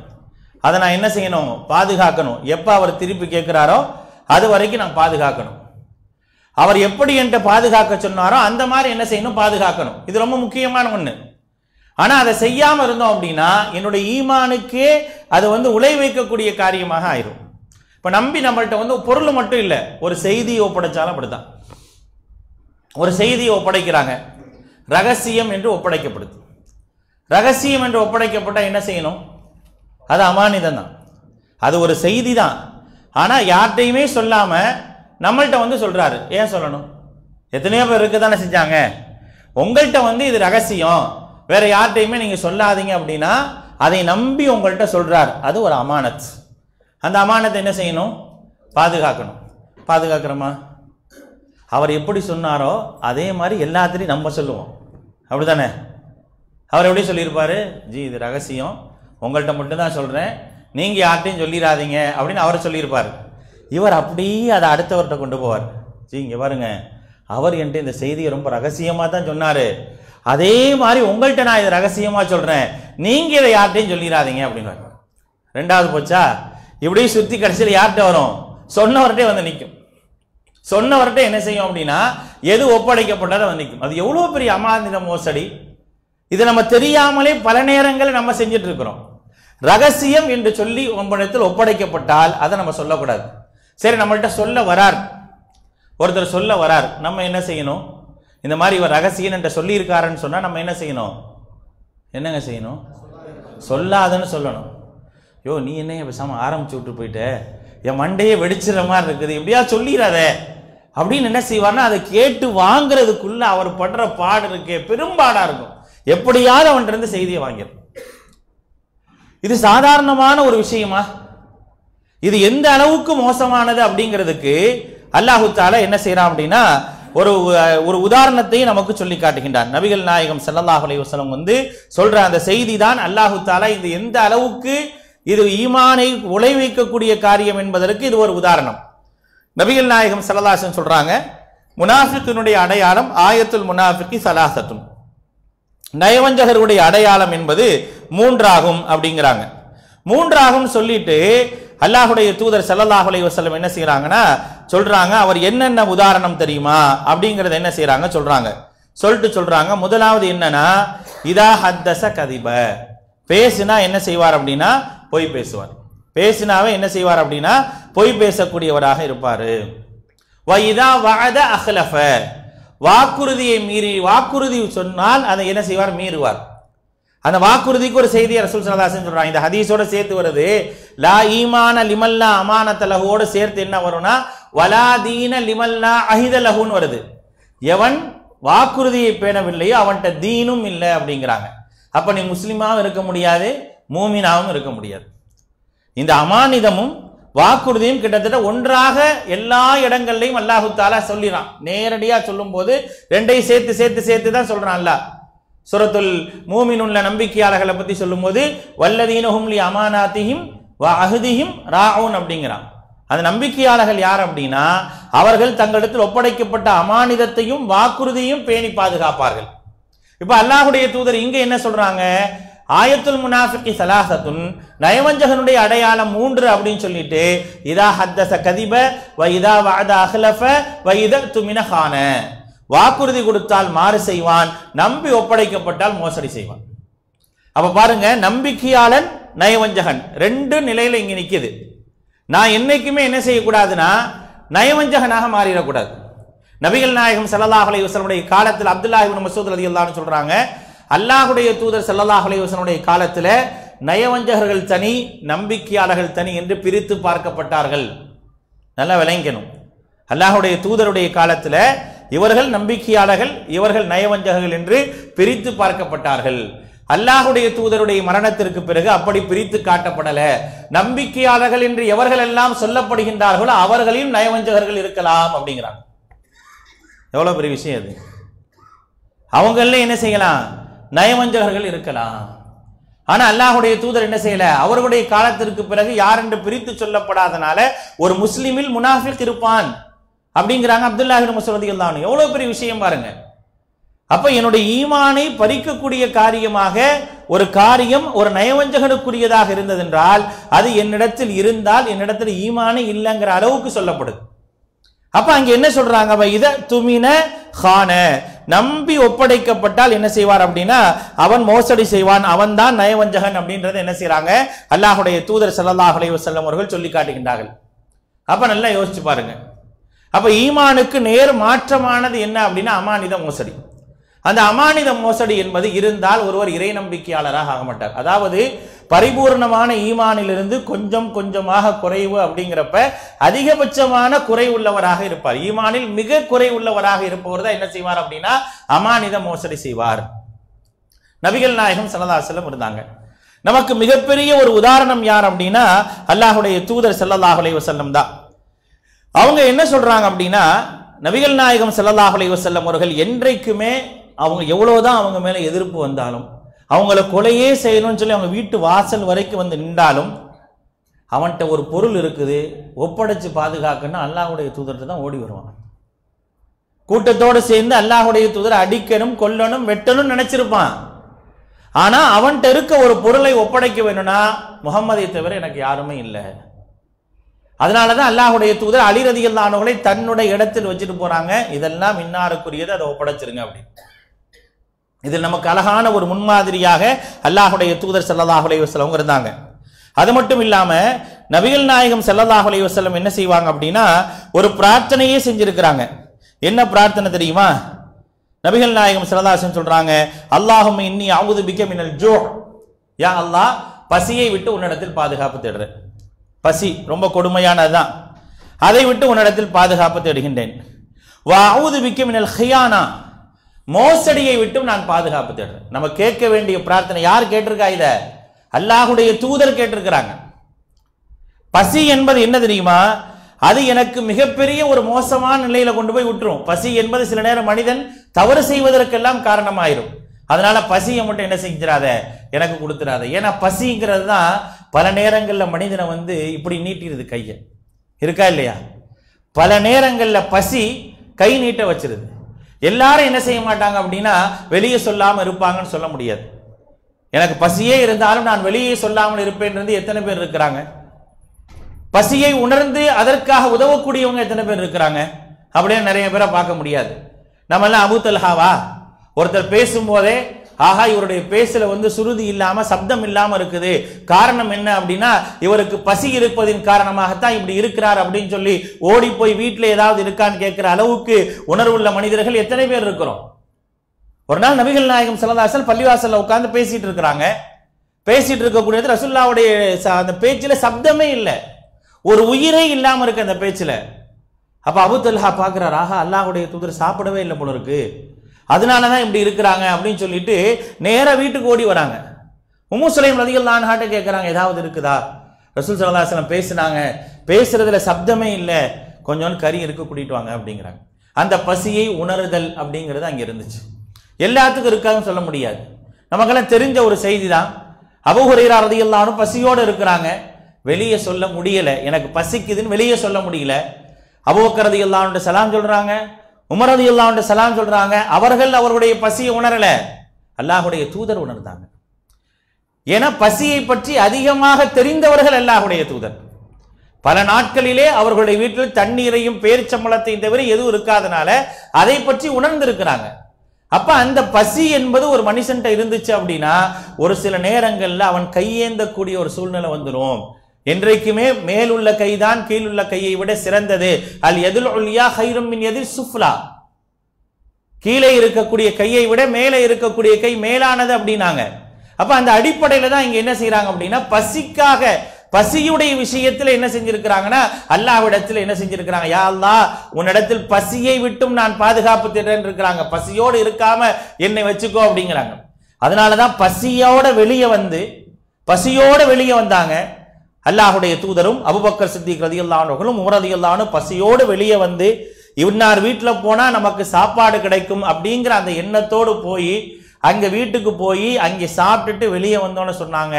அதை நான் என்ன செய்யணும் பாதுகாக்கணும் எப்போ அவர் திருப்பி கேட்குறாரோ அது வரைக்கும் நான் பாதுகாக்கணும் அவர் எப்படி என்கிட்ட பாதுகாக்க சொன்னாரோ அந்த மாதிரி என்ன செய்யணும் பாதுகாக்கணும் இது ரொம்ப முக்கியமான ஒன்று ஆனால் அதை செய்யாமல் இருந்தோம் அப்படின்னா என்னுடைய ஈமானுக்கே அது வந்து உழை வைக்கக்கூடிய காரியமாக ஆயிரும் இப்போ நம்பி நம்மள்கிட்ட வந்து பொருள் மட்டும் இல்லை ஒரு செய்தியை ஒப்படைச்சாலும் அப்படித்தான் ஒரு செய்தியை ஒப்படைக்கிறாங்க ரகசியம் என்று ஒப்படைக்கப்படுது ரகசியம் என்று ஒப்படைக்கப்பட்டால் என்ன செய்யணும் அது அமானிதம் தான் அது ஒரு செய்தி தான் ஆனால் யார்கிட்டையுமே சொல்லாமல் நம்மள்கிட்ட வந்து சொல்கிறாரு ஏன் சொல்லணும் எத்தனையோ பேர் இருக்க தானே செஞ்சாங்க உங்கள்கிட்ட வந்து இது ரகசியம் வேற யார்கிட்டையுமே நீங்கள் சொல்லாதீங்க அப்படின்னா அதை நம்பி உங்கள்கிட்ட சொல்கிறார் அது ஒரு அமானத் அந்த அமானத்தை என்ன செய்யணும் பாதுகாக்கணும் பாதுகாக்கிறோமா அவர் எப்படி சொன்னாரோ அதே மாதிரி எல்லாத்திலையும் நம்ம சொல்லுவோம் அப்படி தானே அவர் எப்படி சொல்லியிருப்பார் ஜி இது ரகசியம் உங்கள்கிட்ட மட்டும்தான் சொல்கிறேன் நீங்கள் யார்கிட்டையும் சொல்லிடாதீங்க அப்படின்னு அவர் சொல்லியிருப்பார் இவர் அப்படியே அதை அடுத்தவர்கிட்ட கொண்டு போவார் சரி இங்கே பாருங்க அவர் என்கிட்ட இந்த செய்தியை ரொம்ப ரகசியமாக தான் சொன்னார் அதே மாதிரி உங்கள்கிட்ட நான் இதை ரகசியமாக சொல்கிறேன் நீங்கள் இதை யார்கிட்டையும் சொல்லிடாதீங்க அப்படின்னு ரெண்டாவது போச்சா இப்படியே சுற்றி கடைசியில் யார்கிட்ட வரும் சொன்னவர்கிட்டே வந்து நிற்கும் சொன்னவர்கிட்ட என்ன செய்யும் அப்படின்னா எது ஒப்படைக்கப்பட்டதை வந்து நிற்கும் அது எவ்வளோ பெரிய அமாந்திர மோசடி இதை நம்ம தெரியாமலே பல நேரங்களில் நம்ம செஞ்சிட்ருக்கிறோம் ரகசியம் என்று சொல்லி ஒன்பனத்தில் ஒப்படைக்கப்பட்டால் அதை நம்ம சொல்லக்கூடாது சரி நம்மள்கிட்ட சொல்ல வரார் ஒருத்தர் சொல்ல வரார் நம்ம என்ன செய்யணும் இந்த மாதிரி இவர் ரகசியம் என்ற சொல்லியிருக்காருன்னு சொன்னால் நம்ம என்ன செய்யணும் என்னங்க செய்யணும் சொல்லாதன்னு சொல்லணும் யோ நீ என்ன பேசாமல் ஆரம்பிச்சு விட்டு போயிட்ட என் மண்டையே வெடிச்சிட மாதிரி இருக்குது எப்படியா சொல்லிடாத அப்படின்னு என்ன செய்வார்னா அதை கேட்டு வாங்குறதுக்குள்ள அவர் படுற பாடு இருக்கே பெரும்பாடாக இருக்கும் எப்படியாவது அவன்கிட்ட இருந்து செய்தியை வாங்கிடும் இது சாதாரணமான ஒரு விஷயமா இது எந்த அளவுக்கு மோசமானது அப்படிங்கிறதுக்கு அல்லாஹு தாலா என்ன செய்யறான் அப்படின்னா ஒரு ஒரு உதாரணத்தை நமக்கு சொல்லி காட்டுகின்றார் நபிகள் நாயகம் சல்லாஹ் அலைவசலம் வந்து சொல்ற அந்த செய்தி தான் அல்லாஹு தாலா இது எந்த அளவுக்கு இது ஈமானை உழைவிக்கக்கூடிய காரியம் என்பதற்கு இது ஒரு உதாரணம் நபிகள் நாயகம் செல்லல்லாசன் சொல்றாங்க முனாஃபிக்கினுடைய அடையாளம் ஆயத்துல் முனாஃபிக்கு சலாசத்தும் நயவஞ்சகருடைய அடையாளம் என்பது மூன்றாகும் அப்படிங்கிறாங்க மூன்றாகும் சொல்லிட்டு அல்லாஹுடைய தூதர் சல்லல்லாஹ் அலைய வசல்லம் என்ன செய்யறாங்கன்னா சொல்றாங்க அவர் என்னென்ன உதாரணம் தெரியுமா அப்படிங்கறத என்ன செய்யறாங்க சொல்றாங்க சொல்லிட்டு சொல்றாங்க முதலாவது என்னன்னா இதா ஹத்தச கதிப பேசுனா என்ன செய்வார் அப்படின்னா பொய் பேசுவார் பேசினாவே என்ன செய்வார் அப்படின்னா பொய் பேசக்கூடியவராக இருப்பார் வைதா வாத அஹ்லஃப வாக்குறுதியை மீறி வாக்குறுதி சொன்னால் அதை என்ன செய்வார் மீறுவார் அந்த வாக்குறுதிக்கு ஒரு செய்தியை ரசூல் சலதாசன் சொல்றாங்க இந்த ஹதீஸோட சேர்த்து வருது லா ஈமான லிமல்லா அமான தலகோடு சேர்த்து என்ன வரும்னா வலா தீன லிமல்லா அஹித லகுன்னு வருது எவன் வாக்குறுதியை பேணவில்லையோ அவன்கிட்ட தீனும் இல்லை அப்படிங்கிறாங்க அப்போ நீ முஸ்லீமாகவும் இருக்க முடியாது மூமினாவும் இருக்க முடியாது இந்த அமானிதமும் வாக்குறுதியும் கிட்டத்தட்ட ஒன்றாக எல்லா இடங்கள்லையும் அல்லாஹு தாலா சொல்லினான் நேரடியாக சொல்லும்போது ரெண்டையும் சேர்த்து சேர்த்து சேர்த்து தான் சொல்கிறான் அல்ல சுரத்துல் மூமின் உள்ள நம்பிக்கையாளர்களை பற்றி சொல்லும்போது வல்லதீனஹும்லி அமானாத்தியும் வ அகுதியும் ராவுன் அப்படிங்கிறான் அந்த நம்பிக்கையாளர்கள் யார் அப்படின்னா அவர்கள் தங்களிடத்தில் ஒப்படைக்கப்பட்ட அமானிதத்தையும் வாக்குறுதியும் பேணி பாதுகாப்பார்கள் இப்போ அல்லாஹுடைய தூதர் இங்கே என்ன சொல்கிறாங்க ஆயத்துல் முனாஃபிக்கி சலாசத்துன் நயவஞ்சகனுடைய அடையாளம் மூன்று அப்படின்னு சொல்லிட்டு இதா ஹத்தச கதிப வ இதா வாதா வைத துமினஹான வாக்குறுதி கொடுத்தால் மாறு செய்வான் நம்பி ஒப்படைக்கப்பட்டால் மோசடி செய்வான் அப்ப பாருங்க நம்பிக்கையாளன் நயவஞ்சகன் ரெண்டு நிலையில இங்க நிக்குது நான் என்னைக்குமே என்ன செய்யக்கூடாதுன்னா நயவஞ்சகனாக மாறிடக்கூடாது நபிகள் நாயகம் சல்லாஹ் காலத்தில் அப்துல்லாஹிபின் மசூத் அலி அல்லான்னு சொல்றாங்க அல்லாஹுடைய தூதர் சல்லல்லாஹ் அலைவசனுடைய காலத்தில் நயவஞ்சகர்கள் தனி நம்பிக்கையாளர்கள் தனி என்று பிரித்து பார்க்கப்பட்டார்கள் நல்லா விளங்கணும் அல்லாஹுடைய தூதருடைய காலத்தில் இவர்கள் நம்பிக்கையாளர்கள் இவர்கள் நயவஞ்சகர்கள் என்று பிரித்து பார்க்கப்பட்டார்கள் அல்லாஹுடைய தூதருடைய மரணத்திற்கு பிறகு அப்படி பிரித்து காட்டப்படல நம்பிக்கையாளர்கள் என்று எவர்கள் எல்லாம் சொல்லப்படுகின்றார்களோ அவர்களையும் நயவஞ்சகர்கள் இருக்கலாம் அப்படிங்கிறாங்க எவ்வளோ பெரிய விஷயம் அது அவங்கள என்ன செய்யலாம் நயவஞ்சகர்கள் இருக்கலாம் ஆனா அல்லாஹுடைய தூதர் என்ன செய்யல அவர்களுடைய காலத்திற்கு பிறகு யார் என்று பிரித்து சொல்லப்படாதனால ஒரு முஸ்லிமில் முனாஃபிக் இருப்பான் அப்படிங்கிறாங்க அப்துல்லாஹி மசூதி தான் எவ்வளவு பெரிய விஷயம் பாருங்க அப்ப என்னுடைய ஈமானை பறிக்கக்கூடிய காரியமாக ஒரு காரியம் ஒரு நயவஞ்சகனுக்குரியதாக இருந்தது என்றால் அது என்னிடத்தில் இருந்தால் என்னிடத்தில் ஈமானே இல்லைங்கிற அளவுக்கு சொல்லப்படுது அப்ப அங்க என்ன சொல்றாங்க இத துமின ஹான நம்பி ஒப்படைக்கப்பட்டால் என்ன செய்வார் அப்படின்னா அவன் மோசடி செய்வான் அவன் தான் நயவஞ்சகன் அப்படின்றத என்ன செய்யறாங்க அல்லாஹுடைய தூதர் சல்லாஹ் செல்லம் அவர்கள் சொல்லி காட்டுகின்றார்கள் அப்ப நல்லா யோசிச்சு பாருங்க அப்ப ஈமானுக்கு நேர் மாற்றமானது என்ன அப்படின்னா அமானித மோசடி அந்த அமானித மோசடி என்பது இருந்தால் ஒருவர் இறை நம்பிக்கையாளராக ஆக மாட்டார் அதாவது பரிபூர்ணமான ஈமானிலிருந்து கொஞ்சம் கொஞ்சமாக குறைவு அப்படிங்கிறப்ப அதிகபட்சமான குறை உள்ளவராக இருப்பார் ஈமானில் மிக குறை உள்ளவராக இருப்பவர் தான் என்ன செய்வார் அப்படின்னா அமானித மோசடி செய்வார் நபிகள் நாயகம் சல்லதாசலம் இருந்தாங்க நமக்கு மிகப்பெரிய ஒரு உதாரணம் யார் அப்படின்னா அல்லாஹுடைய தூதர் செல்லல்லாஹுலே வசல்லம் தான் அவங்க என்ன சொல்றாங்க அப்படின்னா நபிகள் நாயகம் செல்லல்லாஹுலே வசல்லம் அவர்கள் என்றைக்குமே அவங்க எவ்வளோதான் அவங்க மேலே எதிர்ப்பு வந்தாலும் அவங்கள கொலையே செய்யணும்னு சொல்லி அவங்க வீட்டு வாசல் வரைக்கும் வந்து நின்றாலும் அவன்கிட்ட ஒரு பொருள் இருக்குது ஒப்படைச்சு பாதுகாக்கணும்னு அல்லாஹுடைய தூதர்கிட்ட தான் ஓடி வருவான் கூட்டத்தோடு சேர்ந்து அல்லாஹுடைய தூதர் அடிக்கணும் கொல்லணும் வெட்டணும்னு நினச்சிருப்பான் ஆனால் அவன்கிட்ட இருக்க ஒரு பொருளை ஒப்படைக்க வேணும்னா முகம்மதை தவிர எனக்கு யாருமே இல்லை அதனால தான் அல்லாஹுடைய தூதர் அலிரதிகள் ஆனவர்களை தன்னுடைய இடத்தில் வச்சுட்டு போகிறாங்க இதெல்லாம் இன்னாருக்குரியது அதை ஒப்படைச்சிருங்க அப்படின்னு இதில் நமக்கு அழகான ஒரு முன்மாதிரியாக அல்லாஹுடைய தூதர் செல்லதாஹுலே செல்லவும் இருந்தாங்க அது மட்டும் இல்லாமல் நபிகள் நாயகம் செல்லதாஹுலே செல்லம் என்ன செய்வாங்க அப்படின்னா ஒரு பிரார்த்தனையே செஞ்சிருக்கிறாங்க என்ன பிரார்த்தனை தெரியுமா நபிகள் நாயகம் செல்லதாசன் சொல்றாங்க அல்லாஹும் இன்னி அவுது பிக்க மின்னல் ஜோ யா அல்லாஹ் பசியை விட்டு உன்னிடத்தில் பாதுகாப்பு தேடுறேன் பசி ரொம்ப கொடுமையானதுதான் அதை விட்டு உன்னிடத்தில் பாதுகாப்பு தேடுகின்றேன் வா அவுது பிக்க மின்னல் ஹையானா மோசடியை விட்டும் நான் பாதுகாப்பு தேடுறேன் நம்ம கேட்க வேண்டிய பிரார்த்தனை யார் கேட்டிருக்கா இத அல்லாஹுடைய தூதர் கேட்டிருக்கிறாங்க பசி என்பது என்ன தெரியுமா அது எனக்கு மிகப்பெரிய ஒரு மோசமான நிலையில கொண்டு போய் விட்டுரும் பசி என்பது சில நேரம் மனிதன் தவறு செய்வதற்கெல்லாம் காரணமாயிரும் அதனால பசியை மட்டும் என்ன செஞ்சிடாத எனக்கு கொடுத்துடாத ஏன்னா பசிங்கிறது தான் பல நேரங்களில் மனிதனை வந்து இப்படி நீட்டிடுது கையை இருக்கா இல்லையா பல நேரங்களில் பசி கை நீட்ட வச்சிருது எல்லாரும் என்ன செய்ய மாட்டாங்க அப்படின்னா வெளியே சொல்லாமல் இருப்பாங்கன்னு சொல்ல முடியாது எனக்கு பசியே இருந்தாலும் நான் வெளியே சொல்லாமல் இருப்பேன் இருந்து எத்தனை பேர் இருக்கிறாங்க பசியை உணர்ந்து அதற்காக உதவக்கூடியவங்க எத்தனை பேர் இருக்கிறாங்க அப்படின்னு நிறைய பேரை பார்க்க முடியாது நம்மெல்லாம் அபுத்தல்ஹாவா ஒருத்தர் பேசும்போதே ஆஹா இவருடைய பேசுல வந்து சுருதி இல்லாம சப்தம் இல்லாம இருக்குது காரணம் என்ன அப்படின்னா இவருக்கு பசி இருப்பதின் காரணமாகத்தான் இப்படி இருக்கிறார் அப்படின்னு சொல்லி ஓடி போய் வீட்டுல ஏதாவது இருக்கான்னு கேட்கிற அளவுக்கு உணர்வுள்ள மனிதர்கள் எத்தனை பேர் இருக்கிறோம் ஒரு நாள் நபிகள் நாயகம் சிலதாசல் பள்ளிவாசல்ல உட்காந்து பேசிட்டு இருக்கிறாங்க பேசிட்டு இருக்கக்கூடியது ரசுல்லாவுடைய அந்த பேச்சில் சப்தமே இல்லை ஒரு உயிரே இல்லாமல் இருக்கு அந்த பேச்சில் அப்போ அபுத்தல்ஹா பாக்குறாரு ஆஹா அல்லாஹுடைய தூதர் சாப்பிடவே இல்லை போல இருக்கு அதனால தான் இப்படி இருக்கிறாங்க அப்படின்னு சொல்லிட்டு நேராக வீட்டுக்கு ஓடி வராங்க உம்மு ரதிகள் நான் ஹாட்ட கேட்குறாங்க ஏதாவது இருக்குதா ரசூல் சலதாசலம் பேசுனாங்க பேசுறதுல சப்தமே இல்லை கொஞ்சோண்டு கறி இருக்க கூட்டிட்டு வாங்க அப்படிங்கிறாங்க அந்த பசியை உணருதல் அப்படிங்கிறது அங்கே இருந்துச்சு எல்லாத்துக்கும் இருக்காதுன்னு சொல்ல முடியாது நமக்கெல்லாம் தெரிஞ்ச ஒரு செய்தி தான் அபகுரையிறா ரதி பசியோடு இருக்கிறாங்க வெளியே சொல்ல முடியலை எனக்கு பசிக்குதுன்னு வெளியே சொல்ல முடியல அபோக்கரதி எல்லாருடைய சலாம் சொல்கிறாங்க உமரது இல்லாவுடைய சலாம் சொல்கிறாங்க அவர்கள் அவருடைய பசியை உணரல அல்லாஹுடைய தூதர் உணர்ந்தாங்க ஏன்னா பசியை பற்றி அதிகமாக தெரிந்தவர்கள் அல்லாஹுடைய தூதர் பல நாட்களிலே அவர்களுடைய வீட்டில் தண்ணீரையும் பேரிச்சம்பளத்தையும் தவிர எதுவும் இருக்காதனால அதை பற்றி உணர்ந்திருக்கிறாங்க அப்ப அந்த பசி என்பது ஒரு மனுஷன்கிட்ட இருந்துச்சு அப்படின்னா ஒரு சில நேரங்களில் அவன் கையேந்தக்கூடிய ஒரு சூழ்நிலை வந்துடும் என்றைக்குமே மேலுள்ள கைதான் கீழுள்ள கையை விட சிறந்தது அல் எதில் ஒல்லியா ஹைரும் மின் எதில் சுஃப்லா கீழே இருக்கக்கூடிய கையை விட மேலே இருக்கக்கூடிய கை மேலானது அப்படின்னாங்க அப்ப அந்த அடிப்படையில தான் இங்க என்ன செய்யறாங்க அப்படின்னா பசிக்காக பசியுடைய விஷயத்தில் என்ன செஞ்சிருக்கிறாங்கன்னா அல்லாவிடத்தில் என்ன செஞ்சிருக்கிறாங்க யா அல்லா உன்னிடத்தில் பசியை விட்டும் நான் பாதுகாப்பு தேடுறேன் இருக்கிறாங்க பசியோடு இருக்காம என்னை வச்சுக்கோ அப்படிங்கிறாங்க அதனாலதான் பசியோட வெளியே வந்து பசியோட வெளியே வந்தாங்க அல்லாஹுடைய தூதரும் அபுபக்கர் சித்திக் ரதியல்லானவர்களும் உமர் பசியோடு வெளியே வந்து இன்னார் வீட்டில் போனால் நமக்கு சாப்பாடு கிடைக்கும் அப்படிங்கிற அந்த எண்ணத்தோடு போய் அங்கே வீட்டுக்கு போய் அங்கே சாப்பிட்டுட்டு வெளியே வந்தோன்னு சொன்னாங்க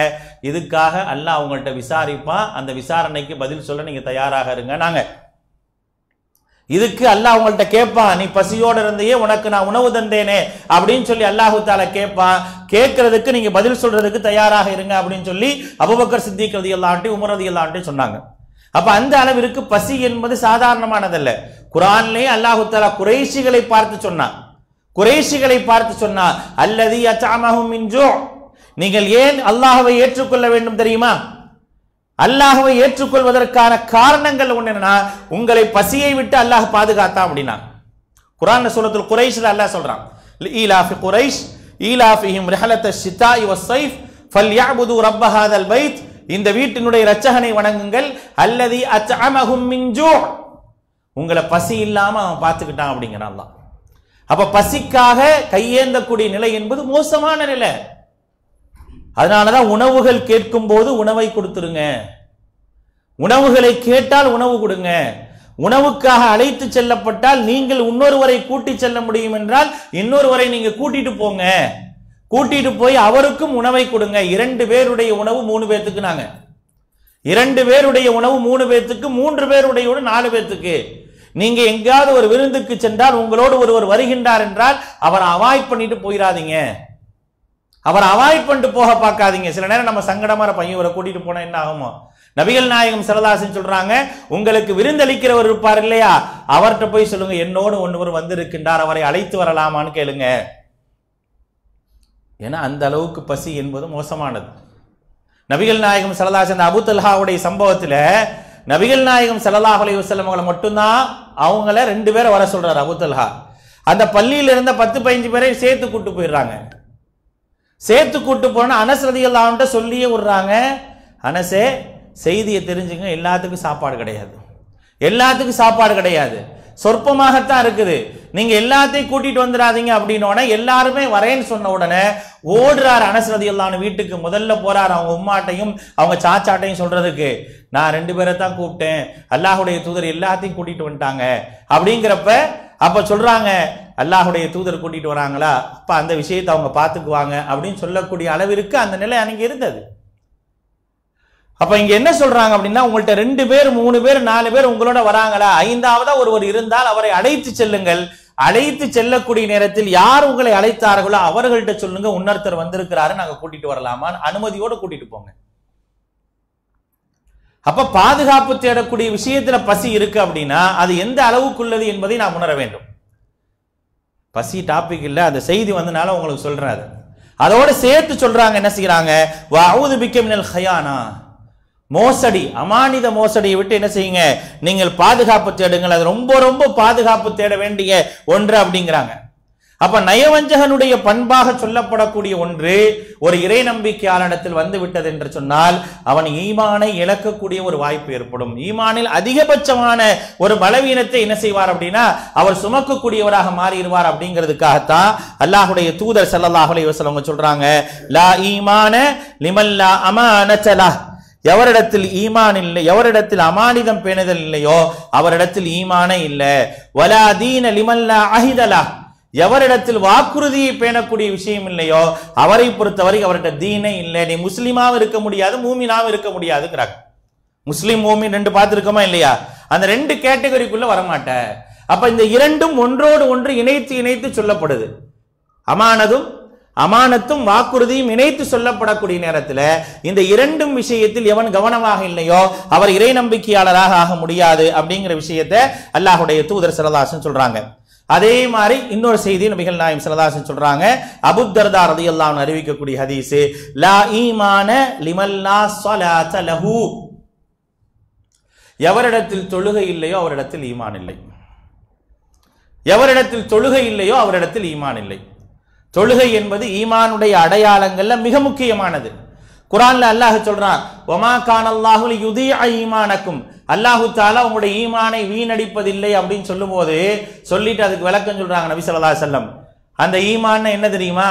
இதுக்காக அல்லாஹ் அவங்கள்ட்ட விசாரிப்பான் அந்த விசாரணைக்கு பதில் சொல்ல நீங்கள் தயாராக இருங்க நாங்கள் இதுக்கு அல்லாஹ் அவங்கள்ட்ட கேட்பான் நீ பசியோடு இருந்தையே உனக்கு நான் உணவு தந்தேனே அப்படின்னு சொல்லி அல்லாஹு தால கேட்பான் கேட்கறதுக்கு நீங்க பதில் சொல்றதுக்கு தயாராக இருங்க அப்படின்னு சொல்லி அபுபக்கர் சித்திக்கிறது ரதி உமரது உமர் சொன்னாங்க அப்ப அந்த அளவிற்கு பசி என்பது சாதாரணமானதல்ல குரான்லேயே அல்லாஹு தாலா குறைஷிகளை பார்த்து சொன்னான் குறைஷிகளை பார்த்து சொன்னா அல்லது அச்சாமகும் நீங்கள் ஏன் அல்லாஹவை ஏற்றுக்கொள்ள வேண்டும் தெரியுமா அல்லாஹவை ஏற்றுக்கொள்வதற்கான காரணங்கள் ஒன்று உங்களை பசியை விட்டு அல்லாஹ் பாதுகாத்தான் அப்படின்னா குரான் சொல்லத்தில் குறைஷில் அல்லாஹ் சொல்றான் ஈலாஃபி குறைஷ் ஈலாஃபிஹிம் ரஹலத்த ஷிதா இவ சைஃப் ஃபல்யாபுது ரப்பஹாதல் பைத் இந்த வீட்டினுடைய இரட்சகனை வணங்குங்கள் அல்லது அச்சமகும் மிஞ்சோ உங்களை பசி இல்லாமல் அவன் பார்த்துக்கிட்டான் அப்படிங்கிறான் அப்போ பசிக்காக கையேந்தக்கூடிய நிலை என்பது மோசமான நிலை அதனால தான் உணவுகள் கேட்கும்போது உணவை கொடுத்துருங்க உணவுகளை கேட்டால் உணவு கொடுங்க உணவுக்காக அழைத்து செல்லப்பட்டால் நீங்கள் இன்னொருவரை கூட்டி செல்ல முடியும் என்றால் இன்னொருவரை நீங்க கூட்டிட்டு போங்க கூட்டிட்டு போய் அவருக்கும் உணவை கொடுங்க இரண்டு பேருடைய உணவு மூணு பேர்த்துக்கு நாங்க இரண்டு பேருடைய உணவு மூணு பேர்த்துக்கு மூன்று பேருடைய நாலு பேர்த்துக்கு நீங்க எங்கேயாவது ஒரு விருந்துக்கு சென்றால் உங்களோடு ஒருவர் வருகின்றார் என்றால் அவரை அவாய்ட் பண்ணிட்டு போயிடாதீங்க அவரை அவாய்ட் பண்ணிட்டு போக பார்க்காதீங்க சில நேரம் நம்ம சங்கடமாக பையன் இவரை கூட்டிட்டு போனால் என்ன ஆகுமோ நபிகள் நாயகம் சிலதாசன் சொல்றாங்க உங்களுக்கு விருந்தளிக்கிறவர் இருப்பார் இல்லையா அவர்கிட்ட போய் சொல்லுங்க என்னோடு ஒன்றுவர் வந்திருக்கின்றார் அவரை அழைத்து வரலாமான்னு கேளுங்க ஏன்னா அந்த அளவுக்கு பசி என்பது மோசமானது நபிகள் நாயகம் சலதாசன் அபு தல்ஹாவுடைய சம்பவத்தில் நபிகள் நாயகம் சலல்லாஹ் அலி செல்லவங்களை மட்டும்தான் அவங்கள ரெண்டு பேரை வர சொல்றாரு அபு தல்ஹா அந்த பள்ளியில இருந்த பத்து பதினஞ்சு பேரை சேர்த்து கூட்டு போயிடுறாங்க சேர்த்து கூட்டு போன அனசரதிகளான்ட்ட சொல்லியே விடுறாங்க அனசே செய்தியை தெரிஞ்சுங்க எல்லாத்துக்கும் சாப்பாடு கிடையாது எல்லாத்துக்கும் சாப்பாடு கிடையாது சொற்பமாகத்தான் இருக்குது நீங்க எல்லாத்தையும் கூட்டிட்டு வந்துடாதீங்க அப்படின்னோட எல்லாருமே வரேன்னு சொன்ன உடனே ஓடுறார் அனசரதி இல்லான்னு வீட்டுக்கு முதல்ல போறார் அவங்க உம்மாட்டையும் அவங்க சாச்சாட்டையும் சொல்றதுக்கு நான் ரெண்டு பேரை தான் கூப்பிட்டேன் அல்லாஹுடைய தூதர் எல்லாத்தையும் கூட்டிட்டு வந்துட்டாங்க அப்படிங்கிறப்ப அப்ப சொல்றாங்க அல்லாஹுடைய தூதர் கூட்டிகிட்டு வராங்களா அப்போ அந்த விஷயத்தை அவங்க பார்த்துக்குவாங்க அப்படின்னு சொல்லக்கூடிய அளவிற்கு அந்த நிலை அன்றைக்கி இருந்தது அப்போ இங்கே என்ன சொல்கிறாங்க அப்படின்னா உங்கள்கிட்ட ரெண்டு பேர் மூணு பேர் நாலு பேர் உங்களோட வராங்களா ஐந்தாவதாக ஒருவர் இருந்தால் அவரை அழைத்து செல்லுங்கள் அழைத்து செல்லக்கூடிய நேரத்தில் யார் உங்களை அழைத்தார்களோ அவர்கள்ட்ட சொல்லுங்க இன்னொருத்தர் வந்திருக்கிறாரு நாங்கள் கூட்டிட்டு வரலாமான்னு அனுமதியோடு கூட்டிட்டு போங்க அப்ப பாதுகாப்பு தேடக்கூடிய விஷயத்துல பசி இருக்கு அப்படின்னா அது எந்த அளவுக்குள்ளது என்பதை நாம் உணர வேண்டும் பசி டாபிக் இல்லை அந்த செய்தி வந்தனால உங்களுக்கு சொல்கிறேன் அது அதோடு சேர்த்து சொல்கிறாங்க என்ன செய்கிறாங்க வவுது பிக்கமினல் ஹயானா மோசடி அமானித மோசடியை விட்டு என்ன செய்யுங்க நீங்கள் பாதுகாப்பு தேடுங்கள் அது ரொம்ப ரொம்ப பாதுகாப்பு தேட வேண்டிய ஒன்று அப்படிங்கிறாங்க அப்ப நயவஞ்சகனுடைய பண்பாக சொல்லப்படக்கூடிய ஒன்று ஒரு இறை நம்பிக்கையாளனிடத்தில் வந்து விட்டது என்று சொன்னால் அவன் ஈமானை இழக்கக்கூடிய ஒரு வாய்ப்பு ஏற்படும் ஈமானில் அதிகபட்சமான ஒரு பலவீனத்தை என்ன செய்வார் அப்படின்னா அவர் சுமக்கக்கூடியவராக மாறிடுவார் அப்படிங்கிறதுக்காகத்தான் அல்லாஹுடைய தூதர் செல்லல்லாஹுலே அவங்க சொல்றாங்க லா ஈமான லிமல்லா அமானச்சலா எவரிடத்தில் ஈமான் இல்லை எவரிடத்தில் அமானிதம் பேணுதல் இல்லையோ அவரிடத்தில் ஈமானே இல்லை வலா தீன லிமல்லா அஹிதலா எவரிடத்தில் வாக்குறுதியை பேணக்கூடிய விஷயம் இல்லையோ அவரை பொறுத்தவரை அவர்கிட்ட தீனே இல்லை நீ முஸ்லீமாவும் இருக்க முடியாது மூமினாவும் இருக்க முடியாதுங்கிறாங்க முஸ்லீம் மூமின் ரெண்டு பார்த்துருக்கோமா இல்லையா அந்த ரெண்டு கேட்டகரிக்குள்ள வரமாட்ட அப்ப இந்த இரண்டும் ஒன்றோடு ஒன்று இணைத்து இணைத்து சொல்லப்படுது அமானதும் அமானத்தும் வாக்குறுதியும் இணைத்து சொல்லப்படக்கூடிய நேரத்தில் இந்த இரண்டும் விஷயத்தில் எவன் கவனமாக இல்லையோ அவர் இறை நம்பிக்கையாளராக ஆக முடியாது அப்படிங்கிற விஷயத்தை அல்லாஹுடைய தூதர் சரதாசன் சொல்றாங்க அதே மாதிரி இன்னொரு செய்தி நபிகள் நாயம் சிலதாசன் சொல்றாங்க அபுத்தர்தா ரதி எல்லாம் அறிவிக்கக்கூடிய ஹதீஸ் லா ஈமான லிமல்லா சலாத லஹு எவரிடத்தில் தொழுகை இல்லையோ அவரிடத்தில் ஈமான் இல்லை எவரிடத்தில் தொழுகை இல்லையோ அவரிடத்தில் ஈமான் இல்லை தொழுகை என்பது ஈமானுடைய அடையாளங்கள்ல மிக முக்கியமானது குரான்ல அல்லாஹ் சொல்றான் ஒமா கான் அல்லாஹுல் யுதி ஈமானக்கும் அல்லாஹு தாலா உங்களுடைய ஈமானை வீணடிப்பதில்லை அப்படின்னு சொல்லும்போது சொல்லிட்டு அதுக்கு விளக்கம் சொல்றாங்க நபி சொல்லா செல்லம் அந்த ஈமான்னு என்ன தெரியுமா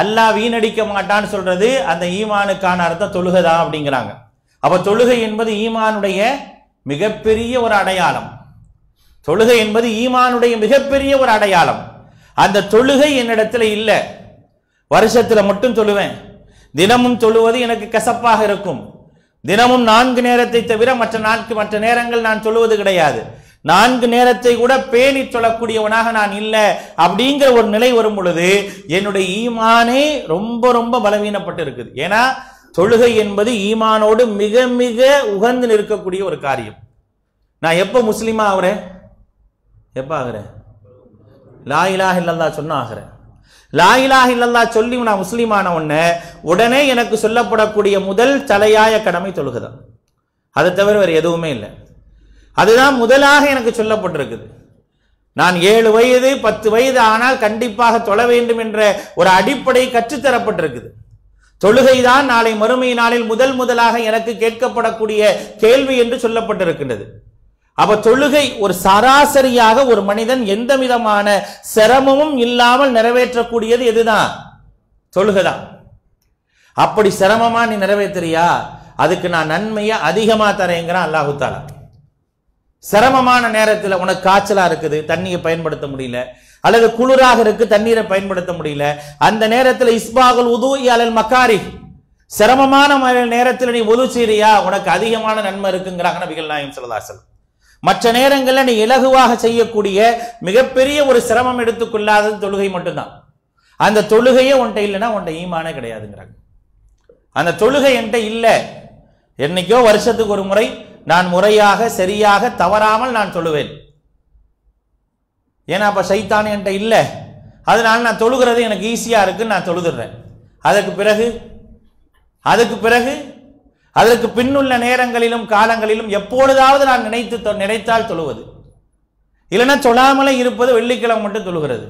அல்லாஹ் வீணடிக்க மாட்டான்னு சொல்றது அந்த ஈமானுக்கான அர்த்தம் தொழுகை தான் அப்படிங்கிறாங்க அப்ப தொழுகை என்பது ஈமானுடைய மிகப்பெரிய ஒரு அடையாளம் தொழுகை என்பது ஈமானுடைய மிகப்பெரிய ஒரு அடையாளம் அந்த தொழுகை என்னிடத்துல இல்லை வருஷத்தில் மட்டும் தொழுவேன் தினமும் தொழுவது எனக்கு கசப்பாக இருக்கும் தினமும் நான்கு நேரத்தை தவிர மற்ற நான்கு மற்ற நேரங்கள் நான் சொல்லுவது கிடையாது நான்கு நேரத்தை கூட பேணி சொல்லக்கூடியவனாக நான் இல்லை அப்படிங்கிற ஒரு நிலை வரும் பொழுது என்னுடைய ஈமானே ரொம்ப ரொம்ப பலவீனப்பட்டு இருக்குது ஏன்னா தொழுகை என்பது ஈமானோடு மிக மிக உகந்து நிற்கக்கூடிய ஒரு காரியம் நான் எப்போ முஸ்லீமா ஆகுறேன் எப்போ ஆகுறேன் லா இலாஹ் இல்லல்லா சொன்னால் ஆகிறேன் லாயிலா இல்லல்லா சொல்லி நான் முஸ்லீமான உடனே உடனே எனக்கு சொல்லப்படக்கூடிய முதல் தலையாய கடமை தொழுகுதான் அதை தவிர வேறு எதுவுமே இல்லை அதுதான் முதலாக எனக்கு சொல்லப்பட்டிருக்குது நான் ஏழு வயது பத்து வயது ஆனால் கண்டிப்பாக தொழ வேண்டும் என்ற ஒரு அடிப்படை கற்றுத்தரப்பட்டிருக்குது தொழுகை தான் நாளை மறுமை நாளில் முதல் முதலாக எனக்கு கேட்கப்படக்கூடிய கேள்வி என்று சொல்லப்பட்டிருக்கின்றது அப்ப தொழுகை ஒரு சராசரியாக ஒரு மனிதன் எந்த விதமான சிரமமும் இல்லாமல் நிறைவேற்றக்கூடியது எதுதான் தொழுகைதான் அப்படி சிரமமா நீ நிறைவேற்றுறியா அதுக்கு நான் நன்மையை அதிகமாக தரேங்கிறான் அல்லாஹு தாலா சிரமமான நேரத்தில் உனக்கு காய்ச்சலாக இருக்குது தண்ணியை பயன்படுத்த முடியல அல்லது குளிராக இருக்கு தண்ணீரை பயன்படுத்த முடியல அந்த நேரத்தில் இஸ்பாகுல் உது அலல் மக்காரி சிரமமான நேரத்தில் நீ ஒது செய்றியா உனக்கு அதிகமான நன்மை இருக்குங்கிறாங்க நபிகள் நாயம் சொல்லதாசல் மற்ற நேரங்களில் நீ இலகுவாக செய்யக்கூடிய மிகப்பெரிய ஒரு சிரமம் எடுத்துக்கொள்ளாதது தொழுகை மட்டும்தான் அந்த தொழுகையே உன்ட்ட இல்லைன்னா உன்ட்ட ஈமானே கிடையாதுங்கிறாங்க அந்த தொழுகை என்கிட்ட இல்லை என்னைக்கோ வருஷத்துக்கு ஒரு முறை நான் முறையாக சரியாக தவறாமல் நான் தொழுவேன் ஏன்னா அப்போ சைத்தான் என்கிட்ட இல்லை அதனால் நான் தொழுகிறது எனக்கு ஈஸியாக இருக்குன்னு நான் தொழுதுடுறேன் அதற்கு பிறகு அதுக்கு பிறகு அதற்கு பின்னுள்ள நேரங்களிலும் காலங்களிலும் எப்பொழுதாவது நான் நினைத்து நினைத்தால் தொழுவது இல்லைன்னா சொல்லாமலே இருப்பது வெள்ளிக்கிழமை மட்டும் தொழுகிறது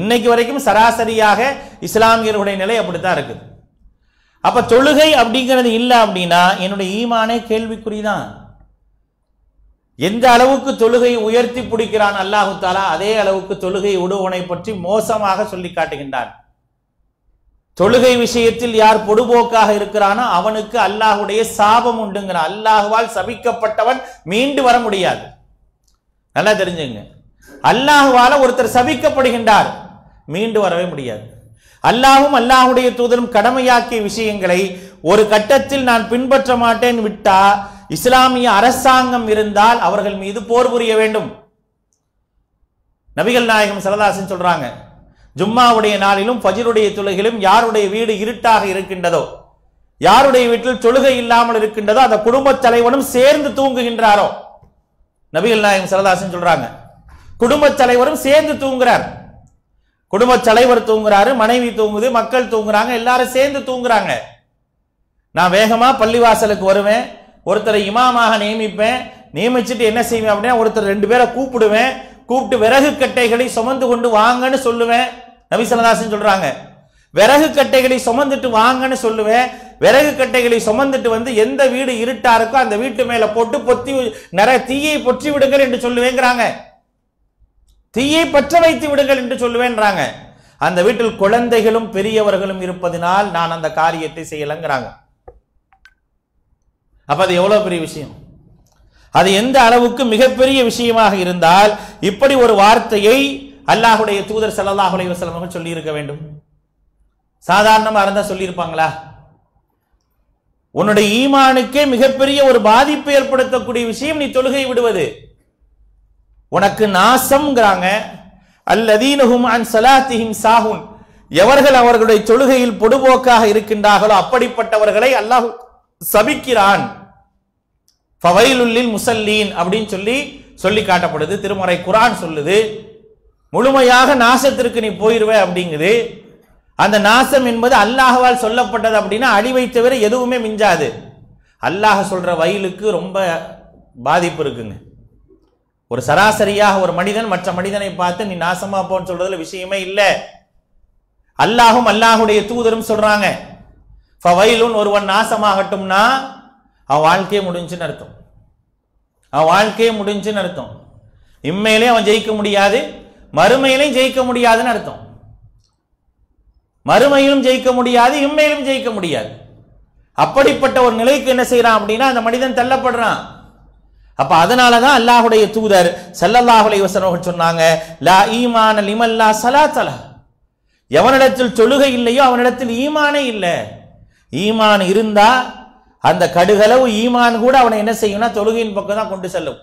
இன்னைக்கு வரைக்கும் சராசரியாக இஸ்லாமியர்களுடைய நிலை அப்படித்தான் இருக்குது அப்போ தொழுகை அப்படிங்கிறது இல்லை அப்படின்னா என்னுடைய ஈமானே கேள்விக்குறி தான் எந்த அளவுக்கு தொழுகையை உயர்த்தி பிடிக்கிறான் அல்லாஹு தாலா அதே அளவுக்கு தொழுகை உடுவனை பற்றி மோசமாக சொல்லி காட்டுகின்றான் தொழுகை விஷயத்தில் யார் பொடுபோக்காக இருக்கிறானோ அவனுக்கு அல்லாஹுடைய சாபம் உண்டுங்கிறான் அல்லாஹுவால் சபிக்கப்பட்டவன் மீண்டு வர முடியாது நல்லா தெரிஞ்சுங்க அல்லாஹுவால ஒருத்தர் சபிக்கப்படுகின்றார் மீண்டு வரவே முடியாது அல்லாஹும் அல்லாஹுடைய தூதரும் கடமையாக்கிய விஷயங்களை ஒரு கட்டத்தில் நான் பின்பற்ற மாட்டேன் விட்டா இஸ்லாமிய அரசாங்கம் இருந்தால் அவர்கள் மீது போர் புரிய வேண்டும் நபிகள் நாயகம் சரதாசன் சொல்றாங்க ஜும்மாவுடைய நாளிலும் பஜிருடைய தொழுகிலும் யாருடைய வீடு இருட்டாக இருக்கின்றதோ யாருடைய வீட்டில் தொழுகை இல்லாமல் இருக்கின்றதோ அந்த குடும்பத் தலைவனும் சேர்ந்து தூங்குகின்றாரோ நபிகள் நாயகம் சரதாசன் சொல்றாங்க குடும்பத் தலைவரும் சேர்ந்து தூங்குறார் குடும்பத் தலைவர் தூங்குறாரு மனைவி தூங்குது மக்கள் தூங்குறாங்க எல்லாரும் சேர்ந்து தூங்குறாங்க நான் வேகமா பள்ளிவாசலுக்கு வருவேன் ஒருத்தரை இமாமாக நியமிப்பேன் நியமிச்சுட்டு என்ன செய்வேன் அப்படின்னா ஒருத்தர் ரெண்டு பேரை கூப்பிடுவேன் கூப்பிட்டு விறகு கட்டைகளை சுமந்து கொண்டு வாங்கன்னு சொல்லுவேன் நபிசல்லதாசன் சொல்றாங்க விறகு கட்டைகளை சுமந்துட்டு வாங்கன்னு சொல்லுவேன் விறகு கட்டைகளை சுமந்துட்டு வந்து எந்த வீடு இருட்டா இருக்கோ அந்த வீட்டு மேல போட்டு பொத்தி நிறைய தீயை பொற்றி விடுங்கள் என்று சொல்லுவேங்கிறாங்க தீயை பற்ற வைத்து விடுங்கள் என்று சொல்லுவேன்றாங்க அந்த வீட்டில் குழந்தைகளும் பெரியவர்களும் இருப்பதனால் நான் அந்த காரியத்தை செய்யலங்கிறாங்க அப்ப அது எவ்வளவு பெரிய விஷயம் அது எந்த அளவுக்கு மிகப்பெரிய விஷயமாக இருந்தால் இப்படி ஒரு வார்த்தையை அல்லாஹுடைய தூதர் சல்லாஹ் அலி வசலம் சொல்லி சொல்லியிருக்க வேண்டும் சாதாரணமாக இருந்தால் சொல்லியிருப்பாங்களா உன்னுடைய ஈமானுக்கே மிகப்பெரிய ஒரு பாதிப்பு ஏற்படுத்தக்கூடிய விஷயம் நீ தொழுகை விடுவது உனக்கு நாசம்ங்கிறாங்க அல்லதீனஹும் அன் சாஹுன் எவர்கள் அவர்களுடைய தொழுகையில் பொடுபோக்காக இருக்கின்றார்களோ அப்படிப்பட்டவர்களை அல்லாஹ் சபிக்கிறான் ஃபவைலுல்லில் முசல்லீன் அப்படின்னு சொல்லி சொல்லி காட்டப்படுது திருமறை குரான் சொல்லுது முழுமையாக நாசத்திற்கு நீ போயிடுவ அப்படிங்குது அந்த நாசம் என்பது அல்லாஹவால் சொல்லப்பட்டது அப்படின்னா அழி வைத்தவரை எதுவுமே மிஞ்சாது அல்லாஹ சொல்கிற வயலுக்கு ரொம்ப பாதிப்பு இருக்குங்க ஒரு சராசரியாக ஒரு மனிதன் மற்ற மனிதனை பார்த்து நீ நாசமா போன்னு சொல்றதுல விஷயமே இல்லை அல்லாஹும் அல்லாஹுடைய தூதரும் சொல்றாங்க ஒருவன் நாசமாகட்டும்னா அவன் வாழ்க்கையே முடிஞ்சுன்னு அர்த்தம் அவன் வாழ்க்கையே முடிஞ்சுன்னு அர்த்தம் இம்மையிலே அவன் ஜெயிக்க முடியாது மறுமையிலையும் ஜெயிக்க முடியாதுன்னு அர்த்தம் மறுமையிலும் ஜெயிக்க முடியாது இம்மையிலும் ஜெயிக்க முடியாது அப்படிப்பட்ட ஒரு நிலைக்கு என்ன செய்யறான் அப்படின்னா அந்த மனிதன் தள்ளப்படுறான் அப்ப அதனாலதான் தான் அல்லாஹுடைய தூதர் சல்லல்லாஹுலை வசனவர்கள் சொன்னாங்க லா சலா எவனிடத்தில் தொழுகை இல்லையோ அவனிடத்தில் ஈமானே இல்லை ஈமான் இருந்தா அந்த கடுகளவு ஈமான் கூட அவனை என்ன செய்யும்னா தொழுகையின் பக்கம் தான் கொண்டு செல்லும்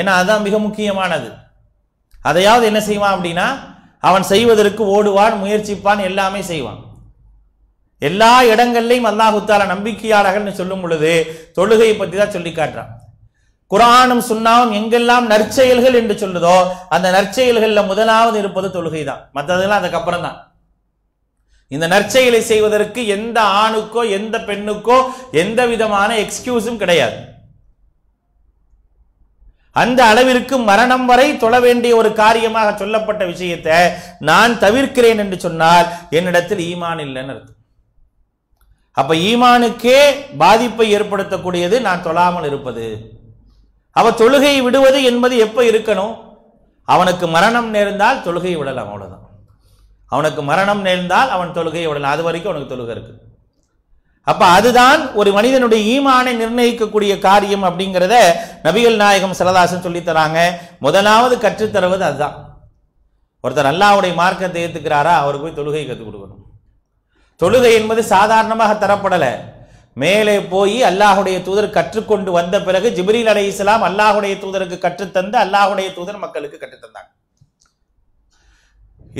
ஏன்னா அதுதான் மிக முக்கியமானது அதையாவது என்ன செய்வான் அப்படின்னா அவன் செய்வதற்கு ஓடுவான் முயற்சிப்பான் எல்லாமே செய்வான் எல்லா இடங்கள்லையும் அல்லாஹுத்தால நம்பிக்கையாளர்கள் சொல்லும் பொழுது தொழுகையை பற்றி தான் சொல்லி காட்டுறான் குரானும் சுண்ணாவும் எங்கெல்லாம் நற்செயல்கள் என்று சொல்லுதோ அந்த நற்செயல்களில் முதலாவது இருப்பது தொழுகை தான் மற்றதெல்லாம் அதுக்கப்புறம் தான் இந்த நற்செயலை செய்வதற்கு எந்த ஆணுக்கோ எந்த பெண்ணுக்கோ எந்த விதமான எக்ஸ்கியூஸும் கிடையாது அந்த அளவிற்கு மரணம் வரை தொழ வேண்டிய ஒரு காரியமாக சொல்லப்பட்ட விஷயத்தை நான் தவிர்க்கிறேன் என்று சொன்னால் என்னிடத்தில் ஈமான் இல்லைன்னு அர்த்தம் அப்ப ஈமானுக்கே பாதிப்பை ஏற்படுத்தக்கூடியது நான் தொழாமல் இருப்பது அவ தொழுகையை விடுவது என்பது எப்போ இருக்கணும் அவனுக்கு மரணம் நேர்ந்தால் தொழுகையை விடலாம் அவ்வளவுதான் அவனுக்கு மரணம் நேர்ந்தால் அவன் தொழுகையை விடலாம் அது வரைக்கும் அவனுக்கு தொழுகை இருக்குது அப்போ அதுதான் ஒரு மனிதனுடைய ஈமானை நிர்ணயிக்கக்கூடிய காரியம் அப்படிங்கிறத நபிகள் நாயகம் சிலதாசன் சொல்லித்தராங்க முதலாவது கற்றுத்தருவது அதுதான் ஒருத்தர் அல்லாவுடைய மார்க்கத்தை ஏற்றுக்கிறாரா அவர் போய் தொழுகை கற்றுக் கொடுக்கணும் தொழுகை என்பது சாதாரணமாக தரப்படலை மேலே போய் அல்லாஹுடைய தூதர் கற்றுக்கொண்டு வந்த பிறகு ஜிப்ரீல் அலை இஸ்லாம் அல்லாஹுடைய தூதருக்கு கற்றுத்தந்து அல்லாஹுடைய தூதர் மக்களுக்கு கற்றுத்தந்தாங்க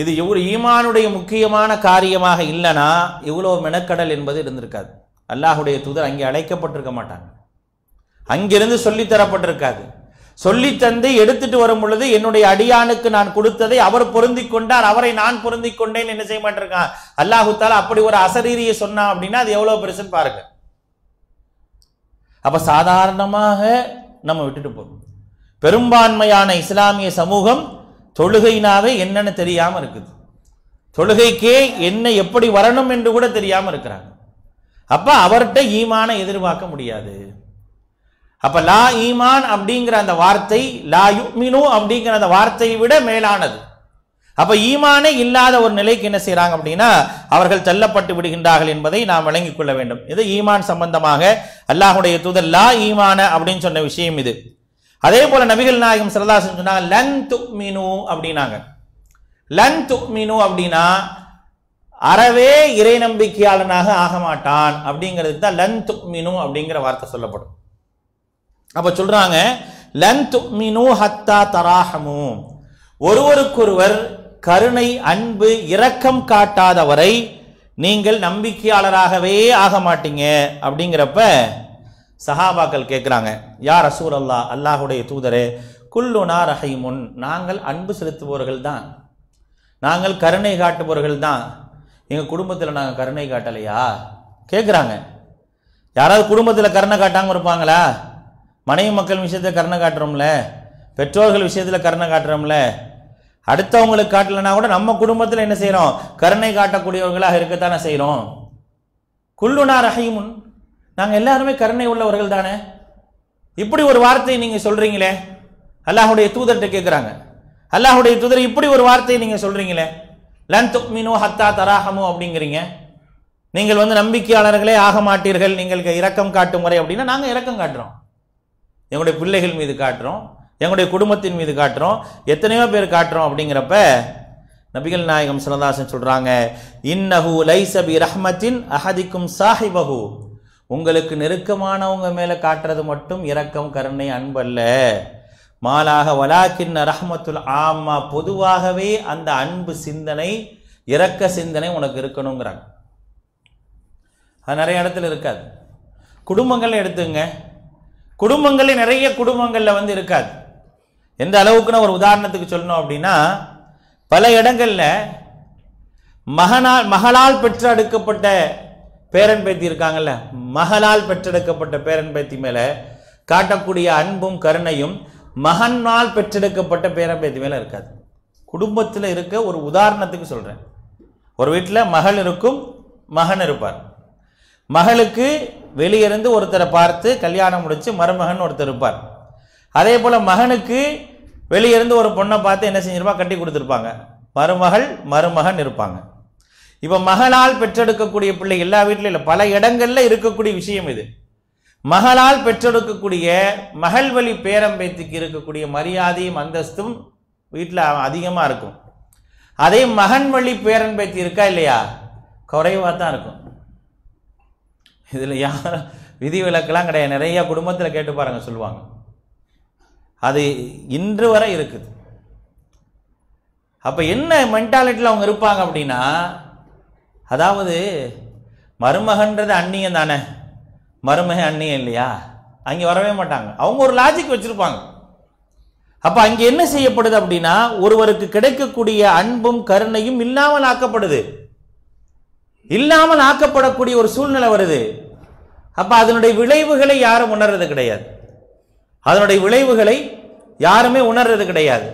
இது இவ்வளோ ஈமானுடைய முக்கியமான காரியமாக இல்லைனா இவ்வளோ மெனக்கடல் என்பது இருந்திருக்காது அல்லாஹுடைய தூதர் அங்கே அழைக்கப்பட்டிருக்க மாட்டாங்க அங்கிருந்து சொல்லித்தரப்பட்டிருக்காது சொல்லித்தந்து எடுத்துட்டு வரும் பொழுது என்னுடைய அடியானுக்கு நான் கொடுத்ததை அவர் பொருந்தி கொண்டார் அவரை நான் பொருந்தி கொண்டேன் என்ன செய்ய மாட்டிருக்கான் அல்லாஹுத்தால அப்படி ஒரு அசரீரியை சொன்னான் அப்படின்னா அது எவ்வளோ பெருசுன்னு பாருங்க அப்போ சாதாரணமாக நம்ம விட்டுட்டு போறோம் பெரும்பான்மையான இஸ்லாமிய சமூகம் தொழுகைனாவே என்னன்னு தெரியாமல் இருக்குது தொழுகைக்கே என்ன எப்படி வரணும் என்று கூட தெரியாமல் இருக்கிறாங்க அப்போ அவர்கிட்ட ஈமானை எதிர்பார்க்க முடியாது அப்போ லா ஈமான் அப்படிங்கிற அந்த வார்த்தை லா யுமினு அப்படிங்கிற அந்த வார்த்தையை விட மேலானது அப்போ ஈமானே இல்லாத ஒரு நிலைக்கு என்ன செய்கிறாங்க அப்படின்னா அவர்கள் தள்ளப்பட்டு விடுகின்றார்கள் என்பதை நாம் விளங்கிக் கொள்ள வேண்டும் இது ஈமான் சம்பந்தமாக அல்லாஹுடைய தூதர் லா ஈமான அப்படின்னு சொன்ன விஷயம் இது அதே போல நபிகள் நாயகம் சரதாசன் சொன்னாங்க லங் துக்மினு அப்படின்னாங்க லங் துக்மினு அப்படின்னா அறவே இறை நம்பிக்கையாளனாக ஆக மாட்டான் அப்படிங்கிறதுக்கு தான் லங் துக்மினு அப்படிங்கிற வார்த்தை சொல்லப்படும் அப்போ சொல்றாங்க லங் துக்மினு ஹத்தா தராஹமு ஒருவருக்கொருவர் கருணை அன்பு இரக்கம் காட்டாதவரை நீங்கள் நம்பிக்கையாளராகவே ஆக மாட்டீங்க அப்படிங்கிறப்ப சஹாபாக்கள் கேட்குறாங்க யார் அசூர் அல்லா அல்லாஹுடைய தூதரே குல்லுனா ரஹீமுன் நாங்கள் அன்பு செலுத்துபவர்கள் தான் நாங்கள் கருணை காட்டுபவர்கள் தான் எங்கள் குடும்பத்தில் நாங்கள் கருணை காட்டலையா கேட்குறாங்க யாராவது குடும்பத்தில் கருணை காட்டாமல் இருப்பாங்களா மனைவி மக்கள் விஷயத்தில் கருணை காட்டுறோம்ல பெற்றோர்கள் விஷயத்தில் கருணை காட்டுறோம்ல அடுத்தவங்களுக்கு காட்டலைன்னா கூட நம்ம குடும்பத்தில் என்ன செய்கிறோம் கருணை காட்டக்கூடியவர்களாக இருக்கத்தானே செய்கிறோம் குல்லுனா ரஹீமுன் நாங்கள் எல்லாருமே கருணை உள்ளவர்கள் தானே இப்படி ஒரு வார்த்தையை நீங்கள் சொல்கிறீங்களே அல்லாஹுடைய தூதர்கிட்ட கேட்குறாங்க அல்லாஹுடைய தூதர் இப்படி ஒரு வார்த்தையை நீங்கள் சொல்கிறீங்களே லன் துக்மினோ ஹத்தா தராகமோ அப்படிங்கிறீங்க நீங்கள் வந்து நம்பிக்கையாளர்களே ஆக மாட்டீர்கள் நீங்கள் இரக்கம் காட்டும் முறை அப்படின்னா நாங்கள் இரக்கம் காட்டுறோம் எங்களுடைய பிள்ளைகள் மீது காட்டுறோம் எங்களுடைய குடும்பத்தின் மீது காட்டுறோம் எத்தனையோ பேர் காட்டுறோம் அப்படிங்கிறப்ப நபிகள் நாயகம் சிலதாசன் சொல்கிறாங்க இன்னஹூ லைசபி ரஹ்மத்தின் அஹதிக்கும் சாஹிபஹு உங்களுக்கு நெருக்கமானவங்க மேலே காட்டுறது மட்டும் இரக்கம் கருணை அன்பல்ல மாலாக வலாக்கின் ரஹமத்துல் ஆமா பொதுவாகவே அந்த அன்பு சிந்தனை இரக்க சிந்தனை உனக்கு இருக்கணுங்கிறாங்க அது நிறைய இடத்துல இருக்காது குடும்பங்கள் எடுத்துங்க குடும்பங்களில் நிறைய குடும்பங்களில் வந்து இருக்காது எந்த அளவுக்குன்னு ஒரு உதாரணத்துக்கு சொல்லணும் அப்படின்னா பல இடங்களில் மகனால் மகளால் பெற்று அடுக்கப்பட்ட பேரன் பேத்தி இருக்காங்கல்ல மகளால் பெற்றெடுக்கப்பட்ட பேரன் பேத்தி மேலே காட்டக்கூடிய அன்பும் கருணையும் மகனால் பெற்றெடுக்கப்பட்ட பேரன் பேத்தி மேலே இருக்காது குடும்பத்தில் இருக்க ஒரு உதாரணத்துக்கு சொல்கிறேன் ஒரு வீட்டில் மகள் இருக்கும் மகன் இருப்பார் மகளுக்கு வெளியிருந்து ஒருத்தரை பார்த்து கல்யாணம் முடித்து மருமகன் ஒருத்தர் இருப்பார் அதே போல் மகனுக்கு வெளியிருந்து ஒரு பொண்ணை பார்த்து என்ன செஞ்சிருப்பா கட்டி கொடுத்துருப்பாங்க மருமகள் மருமகன் இருப்பாங்க இப்போ மகளால் பெற்றெடுக்கக்கூடிய பிள்ளை எல்லா வீட்டிலும் இல்லை பல இடங்களில் இருக்கக்கூடிய விஷயம் இது மகளால் பெற்றெடுக்கக்கூடிய மகள் வழி பேரம்பேத்திக்கு இருக்கக்கூடிய மரியாதையும் அந்தஸ்தும் வீட்டில் அதிகமாக இருக்கும் அதே மகன் வழி பேரன்பேத்தி இருக்கா இல்லையா குறைவாக தான் இருக்கும் இதில் யார் விதி விலக்கெல்லாம் கிடையாது நிறைய குடும்பத்தில் கேட்டு பாருங்கள் சொல்லுவாங்க அது இன்று வரை இருக்குது அப்போ என்ன மென்டாலிட்டியில் அவங்க இருப்பாங்க அப்படின்னா அதாவது மருமகன்றது அன்னியம் தானே மருமக அன்னியம் இல்லையா அங்கே வரவே மாட்டாங்க அவங்க ஒரு லாஜிக் வச்சுருப்பாங்க அப்போ அங்கே என்ன செய்யப்படுது அப்படின்னா ஒருவருக்கு கிடைக்கக்கூடிய அன்பும் கருணையும் இல்லாமல் ஆக்கப்படுது இல்லாமல் ஆக்கப்படக்கூடிய ஒரு சூழ்நிலை வருது அப்போ அதனுடைய விளைவுகளை யாரும் உணர்றது கிடையாது அதனுடைய விளைவுகளை யாருமே உணர்றது கிடையாது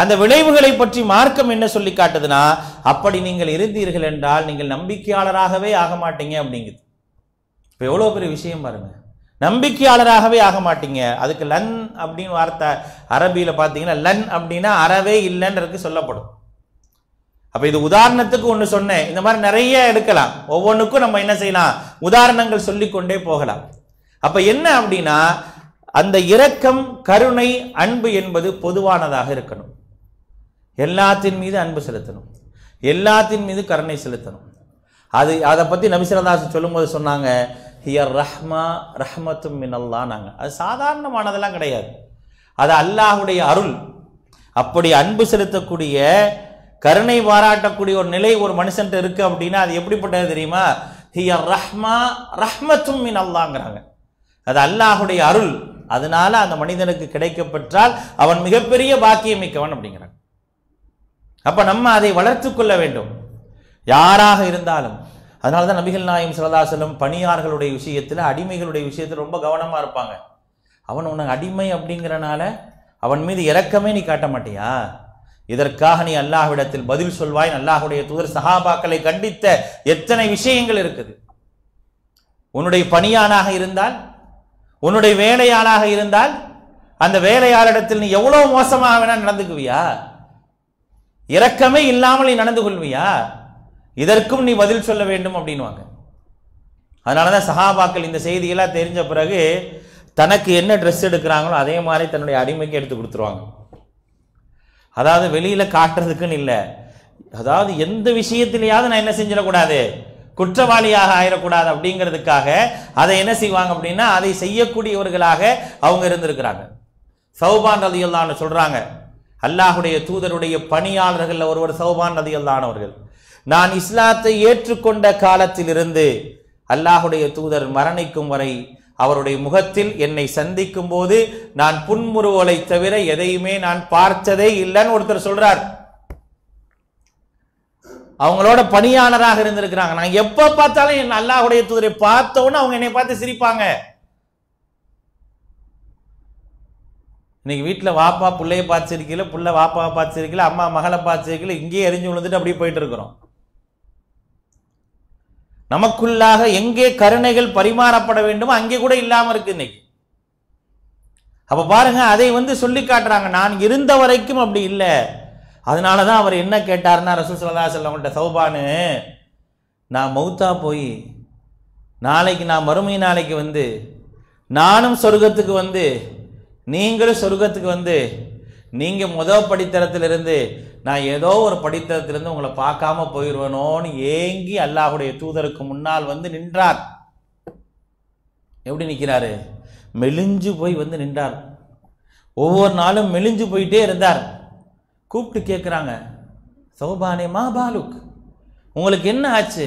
அந்த விளைவுகளை பற்றி மார்க்கம் என்ன சொல்லி காட்டுதுன்னா அப்படி நீங்கள் இருந்தீர்கள் என்றால் நீங்கள் நம்பிக்கையாளராகவே ஆக மாட்டீங்க அப்படிங்குது இப்போ எவ்வளோ பெரிய விஷயம் பாருங்க நம்பிக்கையாளராகவே ஆக மாட்டீங்க அதுக்கு லன் அப்படின்னு வார்த்தை அரபியில் பார்த்தீங்கன்னா லன் அப்படின்னா அறவே இல்லைன்றதுக்கு சொல்லப்படும் அப்போ இது உதாரணத்துக்கு ஒன்று சொன்னேன் இந்த மாதிரி நிறைய எடுக்கலாம் ஒவ்வொன்றுக்கும் நம்ம என்ன செய்யலாம் உதாரணங்கள் சொல்லிக்கொண்டே போகலாம் அப்போ என்ன அப்படின்னா அந்த இரக்கம் கருணை அன்பு என்பது பொதுவானதாக இருக்கணும் எல்லாத்தின் மீது அன்பு செலுத்தணும் எல்லாத்தின் மீது கருணை செலுத்தணும் அது அதை பற்றி நபிசிரதாசன் சொல்லும்போது சொன்னாங்க ஹியர் ரஹ்மா ரஹ்மத்தும் மினல்லா நாங்கள் அது சாதாரணமானதெல்லாம் கிடையாது அது அல்லாஹுடைய அருள் அப்படி அன்பு செலுத்தக்கூடிய கருணை பாராட்டக்கூடிய ஒரு நிலை ஒரு மனுஷன்ட்டு இருக்கு அப்படின்னா அது எப்படிப்பட்டது தெரியுமா ஹியர் ரஹ்மா ரஹ்மத்தும் மின் அல்லாங்கிறாங்க அது அல்லாஹுடைய அருள் அதனால அந்த மனிதனுக்கு கிடைக்கப்பெற்றால் அவன் மிகப்பெரிய பாக்கியமிக்கவன் அப்படிங்கிறான் அப்படிங்கிறாங்க அப்போ நம்ம அதை வளர்த்து கொள்ள வேண்டும் யாராக இருந்தாலும் அதனால தான் நபிகள் நாயம் சரதாசலம் பணியார்களுடைய விஷயத்தில் அடிமைகளுடைய விஷயத்தில் ரொம்ப கவனமாக இருப்பாங்க அவன் உனக்கு அடிமை அப்படிங்கிறனால அவன் மீது இறக்கமே நீ காட்ட மாட்டியா இதற்காக நீ அல்லாஹ்விடத்தில் பதில் சொல்வாய் அல்லாஹுடைய தூதர் சஹாபாக்களை கண்டித்த எத்தனை விஷயங்கள் இருக்குது உன்னுடைய பணியானாக இருந்தால் உன்னுடைய வேலையாளாக இருந்தால் அந்த வேலையாளிடத்தில் நீ எவ்வளோ மோசமாக வேணா நடந்துக்குவியா இரக்கமே இல்லாமல் நீ நடந்து கொள்வியா இதற்கும் நீ பதில் சொல்ல வேண்டும் அப்படின்வாங்க அதனால தான் சஹாபாக்கள் இந்த செய்தியெல்லாம் தெரிஞ்ச பிறகு தனக்கு என்ன ட்ரெஸ் எடுக்கிறாங்களோ அதே மாதிரி தன்னுடைய அடிமைக்கு எடுத்து கொடுத்துருவாங்க அதாவது வெளியில் காட்டுறதுக்குன்னு இல்லை அதாவது எந்த விஷயத்திலேயாவது நான் என்ன செஞ்சிடக்கூடாது குற்றவாளியாக ஆயிடக்கூடாது அப்படிங்கிறதுக்காக அதை என்ன செய்வாங்க அப்படின்னா அதை செய்யக்கூடியவர்களாக அவங்க இருந்திருக்கிறாங்க சௌபான் ரதியுல்லான்னு சொல்கிறாங்க அல்லாஹுடைய தூதருடைய பணியாளர்கள் ஒருவர் சௌபான் நதியல்லானவர்கள் நான் இஸ்லாத்தை ஏற்றுக்கொண்ட காலத்திலிருந்து அல்லாஹுடைய தூதர் மரணிக்கும் வரை அவருடைய முகத்தில் என்னை சந்திக்கும் போது நான் புன்முறுவலை தவிர எதையுமே நான் பார்த்ததே இல்லைன்னு ஒருத்தர் சொல்றார் அவங்களோட பணியாளராக இருந்திருக்கிறாங்க நான் எப்ப பார்த்தாலும் என் அல்லாஹுடைய தூதரை பார்த்தோன்னு அவங்க என்னை பார்த்து சிரிப்பாங்க இன்றைக்கி வீட்டில் வாப்பா பிள்ளைய பார்த்துருக்கல பிள்ளை வாப்பாவை பார்த்துருக்கல அம்மா மகளை பார்த்துருக்கல இங்கேயே எரிஞ்சு விழுந்துட்டு அப்படியே போயிட்டு இருக்கிறோம் நமக்குள்ளாக எங்கே கருணைகள் பரிமாறப்பட வேண்டுமோ அங்கே கூட இல்லாமல் இருக்கு இன்னைக்கு அப்போ பாருங்க அதை வந்து சொல்லி காட்டுறாங்க நான் இருந்த வரைக்கும் அப்படி இல்லை அதனால தான் அவர் என்ன கேட்டார்னா ரசூல் சல்லா சொல்லவங்கள்ட்ட சௌபானு நான் மௌத்தா போய் நாளைக்கு நான் மறுமை நாளைக்கு வந்து நானும் சொர்க்கத்துக்கு வந்து நீங்களும் சொர்க்கத்துக்கு வந்து நீங்கள் முதல் படித்தளத்திலிருந்து நான் ஏதோ ஒரு படித்தளத்திலிருந்து உங்களை பார்க்காம போயிடுவேனோன்னு ஏங்கி அல்லாஹுடைய தூதருக்கு முன்னால் வந்து நின்றார் எப்படி நிற்கிறாரு மெலிஞ்சு போய் வந்து நின்றார் ஒவ்வொரு நாளும் மெலிஞ்சு போயிட்டே இருந்தார் கூப்பிட்டு கேட்குறாங்க சௌபானே மா பாலுக் உங்களுக்கு என்ன ஆச்சு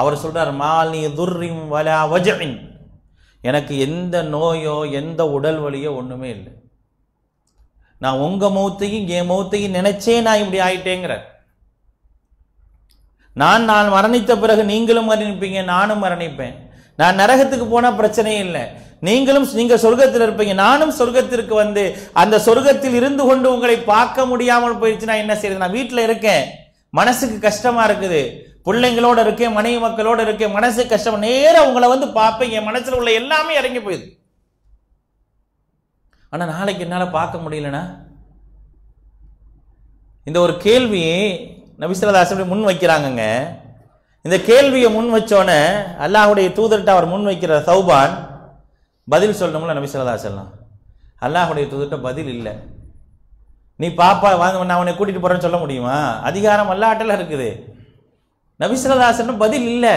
அவர் சொல்கிறார் மால் நீ துர்ரிம் வலா வஜின் எனக்கு எந்த நோயோ எந்த உடல் வலியோ ஒன்றுமே இல்லை நான் உங்கள் மௌத்தையும் என் மௌத்தையும் நினச்சே நான் இப்படி ஆயிட்டேங்கிறேன் நான் நான் மரணித்த பிறகு நீங்களும் மரணிப்பீங்க நானும் மரணிப்பேன் நான் நரகத்துக்கு போனால் பிரச்சனையே இல்லை நீங்களும் நீங்கள் சொர்க்கத்தில் இருப்பீங்க நானும் சொர்க்கத்திற்கு வந்து அந்த சொர்க்கத்தில் இருந்து கொண்டு உங்களை பார்க்க முடியாமல் போயிடுச்சு நான் என்ன செய்யறது நான் வீட்டில் இருக்கேன் மனசுக்கு கஷ்டமாக இருக்குது பிள்ளைங்களோட இருக்கேன் மனைவி மக்களோட இருக்கேன் மனசு கஷ்டம் நேரம் உங்களை வந்து பார்ப்பேன் என் மனசில் உள்ள எல்லாமே இறங்கி போயிடுது ஆனால் நாளைக்கு என்னால் பார்க்க முடியலண்ணா இந்த ஒரு கேள்வி நபிசுரதாசபடி முன் வைக்கிறாங்கங்க இந்த கேள்வியை முன் வச்சோன்னே அல்லாஹுடைய தூதர்கிட்ட அவர் முன் வைக்கிற சௌபான் பதில் சொல்லணும்ல நபிசுரதாசல்லாம் அல்லாஹுடைய தூதர்கிட்ட பதில் இல்லை நீ பாப்பா வாங்க நான் அவனை கூட்டிகிட்டு போகிறேன்னு சொல்ல முடியுமா அதிகாரம் அல்லாட்டில் இருக்குது நபிசுலதாசன் பதில் இல்லை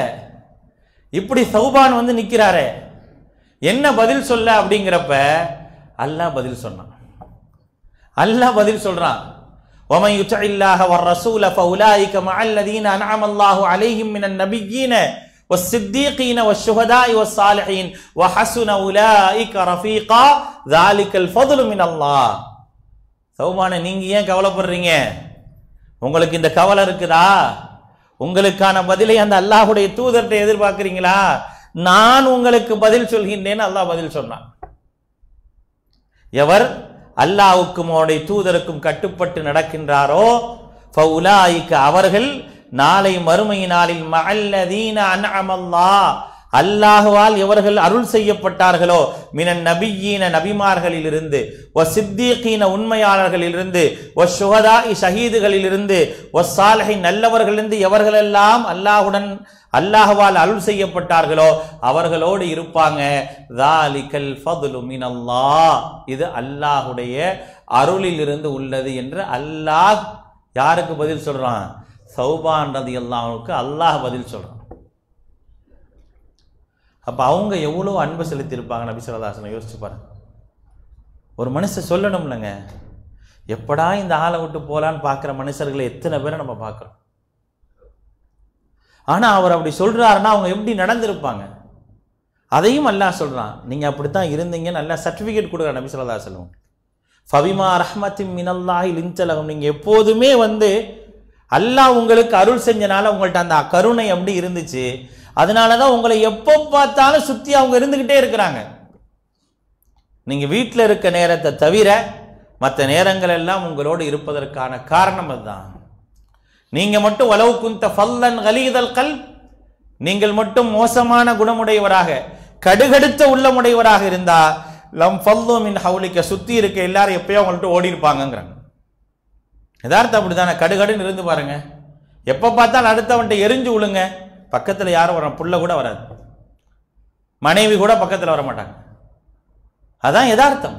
இப்படி சௌபான் வந்து நிற்கிறாரே என்ன பதில் சொல்ல அப்படிங்கிறப்ப அல்லாஹ் பதில் சொன்னான் அல்லாஹ் பதில் சொல்கிறான் ومن يطع الله والرسول فاولئك مع الذين انعم الله عليهم من النبيين والصديقين والشهداء والصالحين وحسن اولئك رفيقا ذلك الفضل من الله சௌமான நீங்க ஏன் கவலைப்படுறீங்க உங்களுக்கு இந்த கவலை இருக்குதா உங்களுக்கான பதிலை அந்த அல்லாஹுடைய தூதர்கிட்ட எதிர்பார்க்குறீங்களா நான் உங்களுக்கு பதில் சொல்கின்றேன் அல்லாஹ் பதில் சொன்னான் எவர் அல்லாவுக்கும் அவனுடைய தூதருக்கும் கட்டுப்பட்டு நடக்கின்றாரோ அவர்கள் நாளை மறுமை நாளில் அல்லாஹுவால் எவர்கள் அருள் செய்யப்பட்டார்களோ மினன் நபியீன நபிமார்களிலிருந்து ஒ சித்தீகீன உண்மையாளர்களிலிருந்து ஒ சுகதா ஷஹீதுகளிலிருந்து ஒ சாலகை நல்லவர்களிலிருந்து எவர்களெல்லாம் அல்லாஹுடன் அல்லாஹுவால் அருள் செய்யப்பட்டார்களோ அவர்களோடு இருப்பாங்க தாலிகல் ஃபதுலு மினல்லா இது அல்லாஹுடைய அருளிலிருந்து உள்ளது என்று அல்லாஹ் யாருக்கு பதில் சொல்கிறான் சௌபான் ரதி அல்லாஹுக்கு அல்லாஹ் பதில் சொல்கிறான் அப்போ அவங்க எவ்வளோ அன்பு செலுத்தியிருப்பாங்க நபி சொல்லதாசனை யோசிச்சு பாருங்க ஒரு மனுஷன் சொல்லணும்லங்க எப்படா இந்த ஆளை விட்டு போகலான்னு பார்க்குற மனுஷர்களை எத்தனை பேரை நம்ம பார்க்குறோம் ஆனால் அவர் அப்படி சொல்கிறாருன்னா அவங்க எப்படி நடந்திருப்பாங்க அதையும் அல்லாஹ் சொல்கிறான் நீங்கள் அப்படித்தான் இருந்தீங்க நல்லா சர்டிஃபிகேட் கொடுக்குற நபி சொல்லதா ஃபவிமா ரஹ்மத்தி மினல்லாஹி லிஞ்சலகம் நீங்கள் எப்போதுமே வந்து அல்லாஹ் உங்களுக்கு அருள் செஞ்சனால உங்கள்கிட்ட அந்த கருணை அப்படி இருந்துச்சு அதனால தான் உங்களை எப்போ பார்த்தாலும் சுற்றி அவங்க இருந்துக்கிட்டே இருக்கிறாங்க நீங்கள் வீட்டில் இருக்க நேரத்தை தவிர மற்ற நேரங்கள் எல்லாம் உங்களோடு இருப்பதற்கான காரணம் அதுதான் நீங்கள் மட்டும் வளவு குந்த ஃபல்லன் கலிதல் கல் நீங்கள் மட்டும் மோசமான குணமுடையவராக கடுகடுத்த உள்ளமுடையவராக இருந்தால் லம் ஃபல்லும் இன் ஹவுலிக்க சுற்றி இருக்க எல்லாரும் எப்பயோ அவங்கள்ட்ட ஓடி இருப்பாங்கங்கிறாங்க யதார்த்தம் அப்படி தானே கடுகடுன்னு இருந்து பாருங்கள் எப்போ பார்த்தாலும் அடுத்தவன்ட்ட எரிஞ்சு விழுங்க பக்கத்தில் யாரும் வர புள்ள கூட வராது மனைவி கூட பக்கத்தில் வர மாட்டாங்க அதான் யதார்த்தம்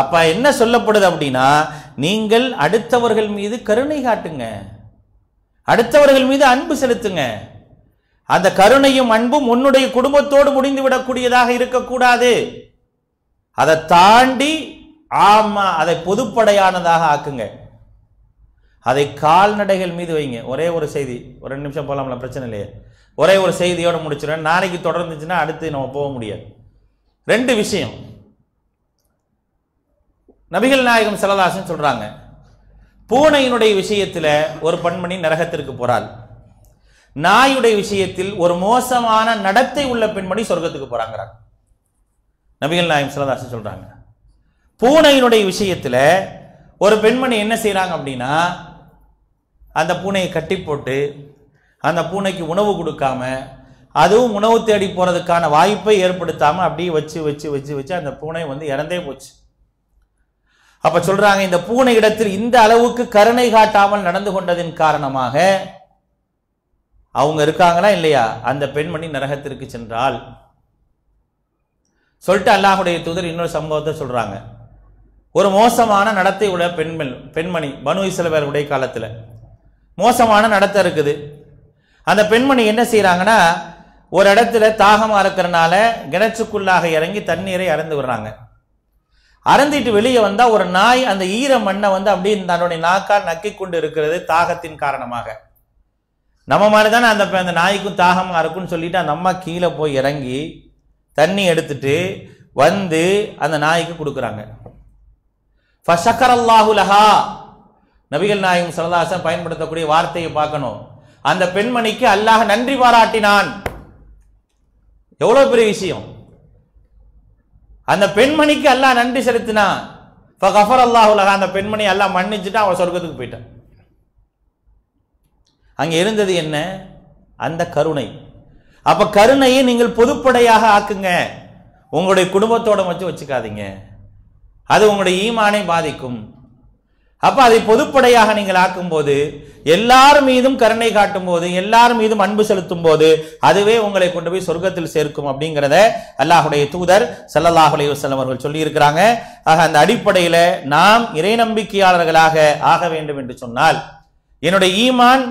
அப்போ என்ன சொல்லப்படுது அப்படின்னா நீங்கள் அடுத்தவர்கள் மீது கருணை காட்டுங்க அடுத்தவர்கள் மீது அன்பு செலுத்துங்க அந்த கருணையும் அன்பும் உன்னுடைய குடும்பத்தோடு முடிந்து விடக்கூடியதாக இருக்கக்கூடாது அதை தாண்டி ஆமாம் அதை பொதுப்படையானதாக ஆக்குங்க அதை கால்நடைகள் மீது வைங்க ஒரே ஒரு செய்தி ஒரு ரெண்டு நிமிஷம் போகலாம்ல பிரச்சனை இல்லையே ஒரே ஒரு செய்தியோடு முடிச்சிடும் நாளைக்கு தொடர்ந்துச்சுன்னா அடுத்து நம்ம போக முடியாது ரெண்டு விஷயம் நபிகள் நாயகம் சிலதாசன் சொல்கிறாங்க பூனையினுடைய விஷயத்தில் ஒரு பெண்மணி நரகத்திற்கு போகிறாள் நாயுடைய விஷயத்தில் ஒரு மோசமான நடத்தை உள்ள பெண்மணி சொர்க்கத்துக்கு போகிறாங்கிறாங்க நபிகள் நாயகம் சிலதாசன் சொல்கிறாங்க பூனையினுடைய விஷயத்தில் ஒரு பெண்மணி என்ன செய்கிறாங்க அப்படின்னா அந்த பூனையை கட்டி போட்டு அந்த பூனைக்கு உணவு கொடுக்காம அதுவும் உணவு தேடி போகிறதுக்கான வாய்ப்பை ஏற்படுத்தாமல் அப்படியே வச்சு வச்சு வச்சு வச்சு அந்த பூனை வந்து இறந்தே போச்சு அப்போ சொல்கிறாங்க இந்த பூனை இடத்தில் இந்த அளவுக்கு கருணை காட்டாமல் நடந்து கொண்டதின் காரணமாக அவங்க இருக்காங்களா இல்லையா அந்த பெண்மணி நரகத்திற்கு சென்றால் சொல்லிட்டு அல்லாஹுடைய தூதர் இன்னொரு சம்பவத்தை சொல்கிறாங்க ஒரு மோசமான நடத்தை உள்ள பெண்மணி பெண்மணி பனு இசலவர்களுடைய காலத்தில் மோசமான நடத்தை இருக்குது அந்த பெண்மணி என்ன செய்கிறாங்கன்னா ஒரு இடத்துல தாகமாக இருக்கிறனால கிணச்சுக்குள்ளாக இறங்கி தண்ணீரை அறந்து விடுறாங்க அறந்திட்டு வெளியே வந்தால் ஒரு நாய் அந்த ஈர மண்ணை வந்து அப்படியே தன்னுடைய நாக்கால் நக்கி கொண்டு இருக்கிறது தாகத்தின் காரணமாக நம்ம மாதிரி தானே அந்த அந்த நாய்க்கும் தாகமாக இருக்குன்னு சொல்லிட்டு அந்த அம்மா கீழே போய் இறங்கி தண்ணி எடுத்துட்டு வந்து அந்த நாய்க்கு கொடுக்குறாங்க ஃபஷக்கர் அல்லாஹுலஹா நபிகள் நாயகம் சரதாசன் பயன்படுத்தக்கூடிய வார்த்தையை பார்க்கணும் அந்த பெண்மணிக்கு அல்லாஹ் நன்றி பாராட்டினான் எவ்வளோ பெரிய விஷயம் அந்த பெண்மணிக்கு அல்லாஹ் நன்றி செலுத்தினான் இப்போ கஃபர் அல்லாஹுலக அந்த பெண்மணி எல்லாம் மன்னிச்சுட்டு அவன் சொர்க்கத்துக்கு போயிட்டான் அங்கே இருந்தது என்ன அந்த கருணை அப்போ கருணையை நீங்கள் பொதுப்படையாக ஆக்குங்க உங்களுடைய குடும்பத்தோட வச்சு வச்சுக்காதீங்க அது உங்களுடைய ஈமானை பாதிக்கும் அப்போ அதை பொதுப்படையாக நீங்கள் ஆக்கும்போது எல்லார் மீதும் கருணை காட்டும் போது எல்லார் மீதும் அன்பு செலுத்தும் போது அதுவே உங்களை கொண்டு போய் சொர்க்கத்தில் சேர்க்கும் அப்படிங்கிறத அல்லாஹுடைய தூதர் சல்லாஹுலே அலையுசல்லம் அவர்கள் சொல்லியிருக்கிறாங்க ஆக அந்த அடிப்படையில் நாம் இறை நம்பிக்கையாளர்களாக ஆக வேண்டும் என்று சொன்னால் என்னுடைய ஈமான்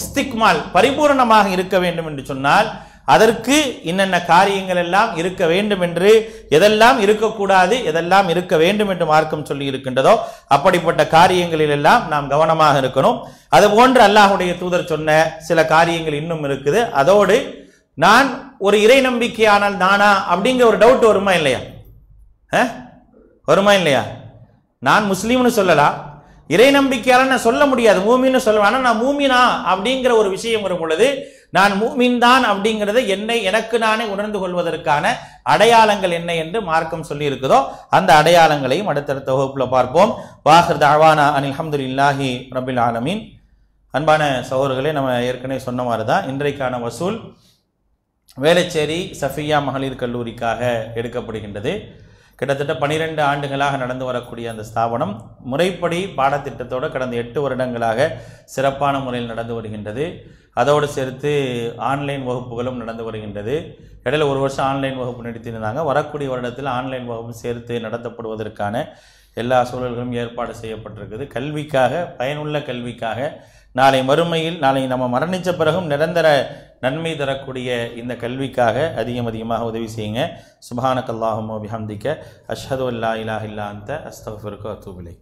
இஸ்திக்மால் பரிபூரணமாக இருக்க வேண்டும் என்று சொன்னால் அதற்கு என்னென்ன காரியங்கள் எல்லாம் இருக்க வேண்டும் என்று எதெல்லாம் இருக்கக்கூடாது எதெல்லாம் இருக்க வேண்டும் என்று மார்க்கம் சொல்லி இருக்கின்றதோ அப்படிப்பட்ட காரியங்களில் எல்லாம் நாம் கவனமாக இருக்கணும் அது போன்று அல்லாஹுடைய தூதர் சொன்ன சில காரியங்கள் இன்னும் இருக்குது அதோடு நான் ஒரு இறை நம்பிக்கையானால் நானா அப்படிங்கிற ஒரு டவுட் வருமா இல்லையா வருமா இல்லையா நான் முஸ்லீம்னு சொல்லலாம் இறை நம்பிக்கையால் நான் சொல்ல முடியாது மூமின்னு சொல்லலாம் ஆனால் நான் மூமினா அப்படிங்கிற ஒரு விஷயம் வரும் பொழுது நான் மூமின் தான் அப்படிங்கிறத என்னை எனக்கு நானே உணர்ந்து கொள்வதற்கான அடையாளங்கள் என்ன என்று மார்க்கம் சொல்லி இருக்குதோ அந்த அடையாளங்களையும் அடுத்தடுத்த வகுப்பில் பார்ப்போம் வாஹர் தாவானா அனில் அஹமது இல்லாஹி ரபில் ஆலமீன் அன்பான சகோதரர்களே நம்ம ஏற்கனவே சொன்ன மாதிரி தான் இன்றைக்கான வசூல் வேளச்சேரி சஃபியா மகளிர் கல்லூரிக்காக எடுக்கப்படுகின்றது கிட்டத்தட்ட பனிரெண்டு ஆண்டுகளாக நடந்து வரக்கூடிய அந்த ஸ்தாபனம் முறைப்படி பாடத்திட்டத்தோடு கடந்த எட்டு வருடங்களாக சிறப்பான முறையில் நடந்து வருகின்றது அதோடு சேர்த்து ஆன்லைன் வகுப்புகளும் நடந்து வருகின்றது இடையில் ஒரு வருஷம் ஆன்லைன் வகுப்பு நடத்தியிருந்தாங்க வரக்கூடிய வருடத்தில் ஆன்லைன் வகுப்பு சேர்த்து நடத்தப்படுவதற்கான எல்லா சூழல்களும் ஏற்பாடு செய்யப்பட்டிருக்குது கல்விக்காக பயனுள்ள கல்விக்காக நாளை மறுமையில் நாளை நம்ம மரணித்த பிறகும் நிரந்தர நன்மை தரக்கூடிய இந்த கல்விக்காக அதிகம் அதிகமாக உதவி செய்யுங்க சுபானக்கல்லாஹுமோ விஹம்திக்க அஷ்ஹது அல்லா இலா இல்லா அந்த அஸ்தஃபிற்கு அத்தூபிலை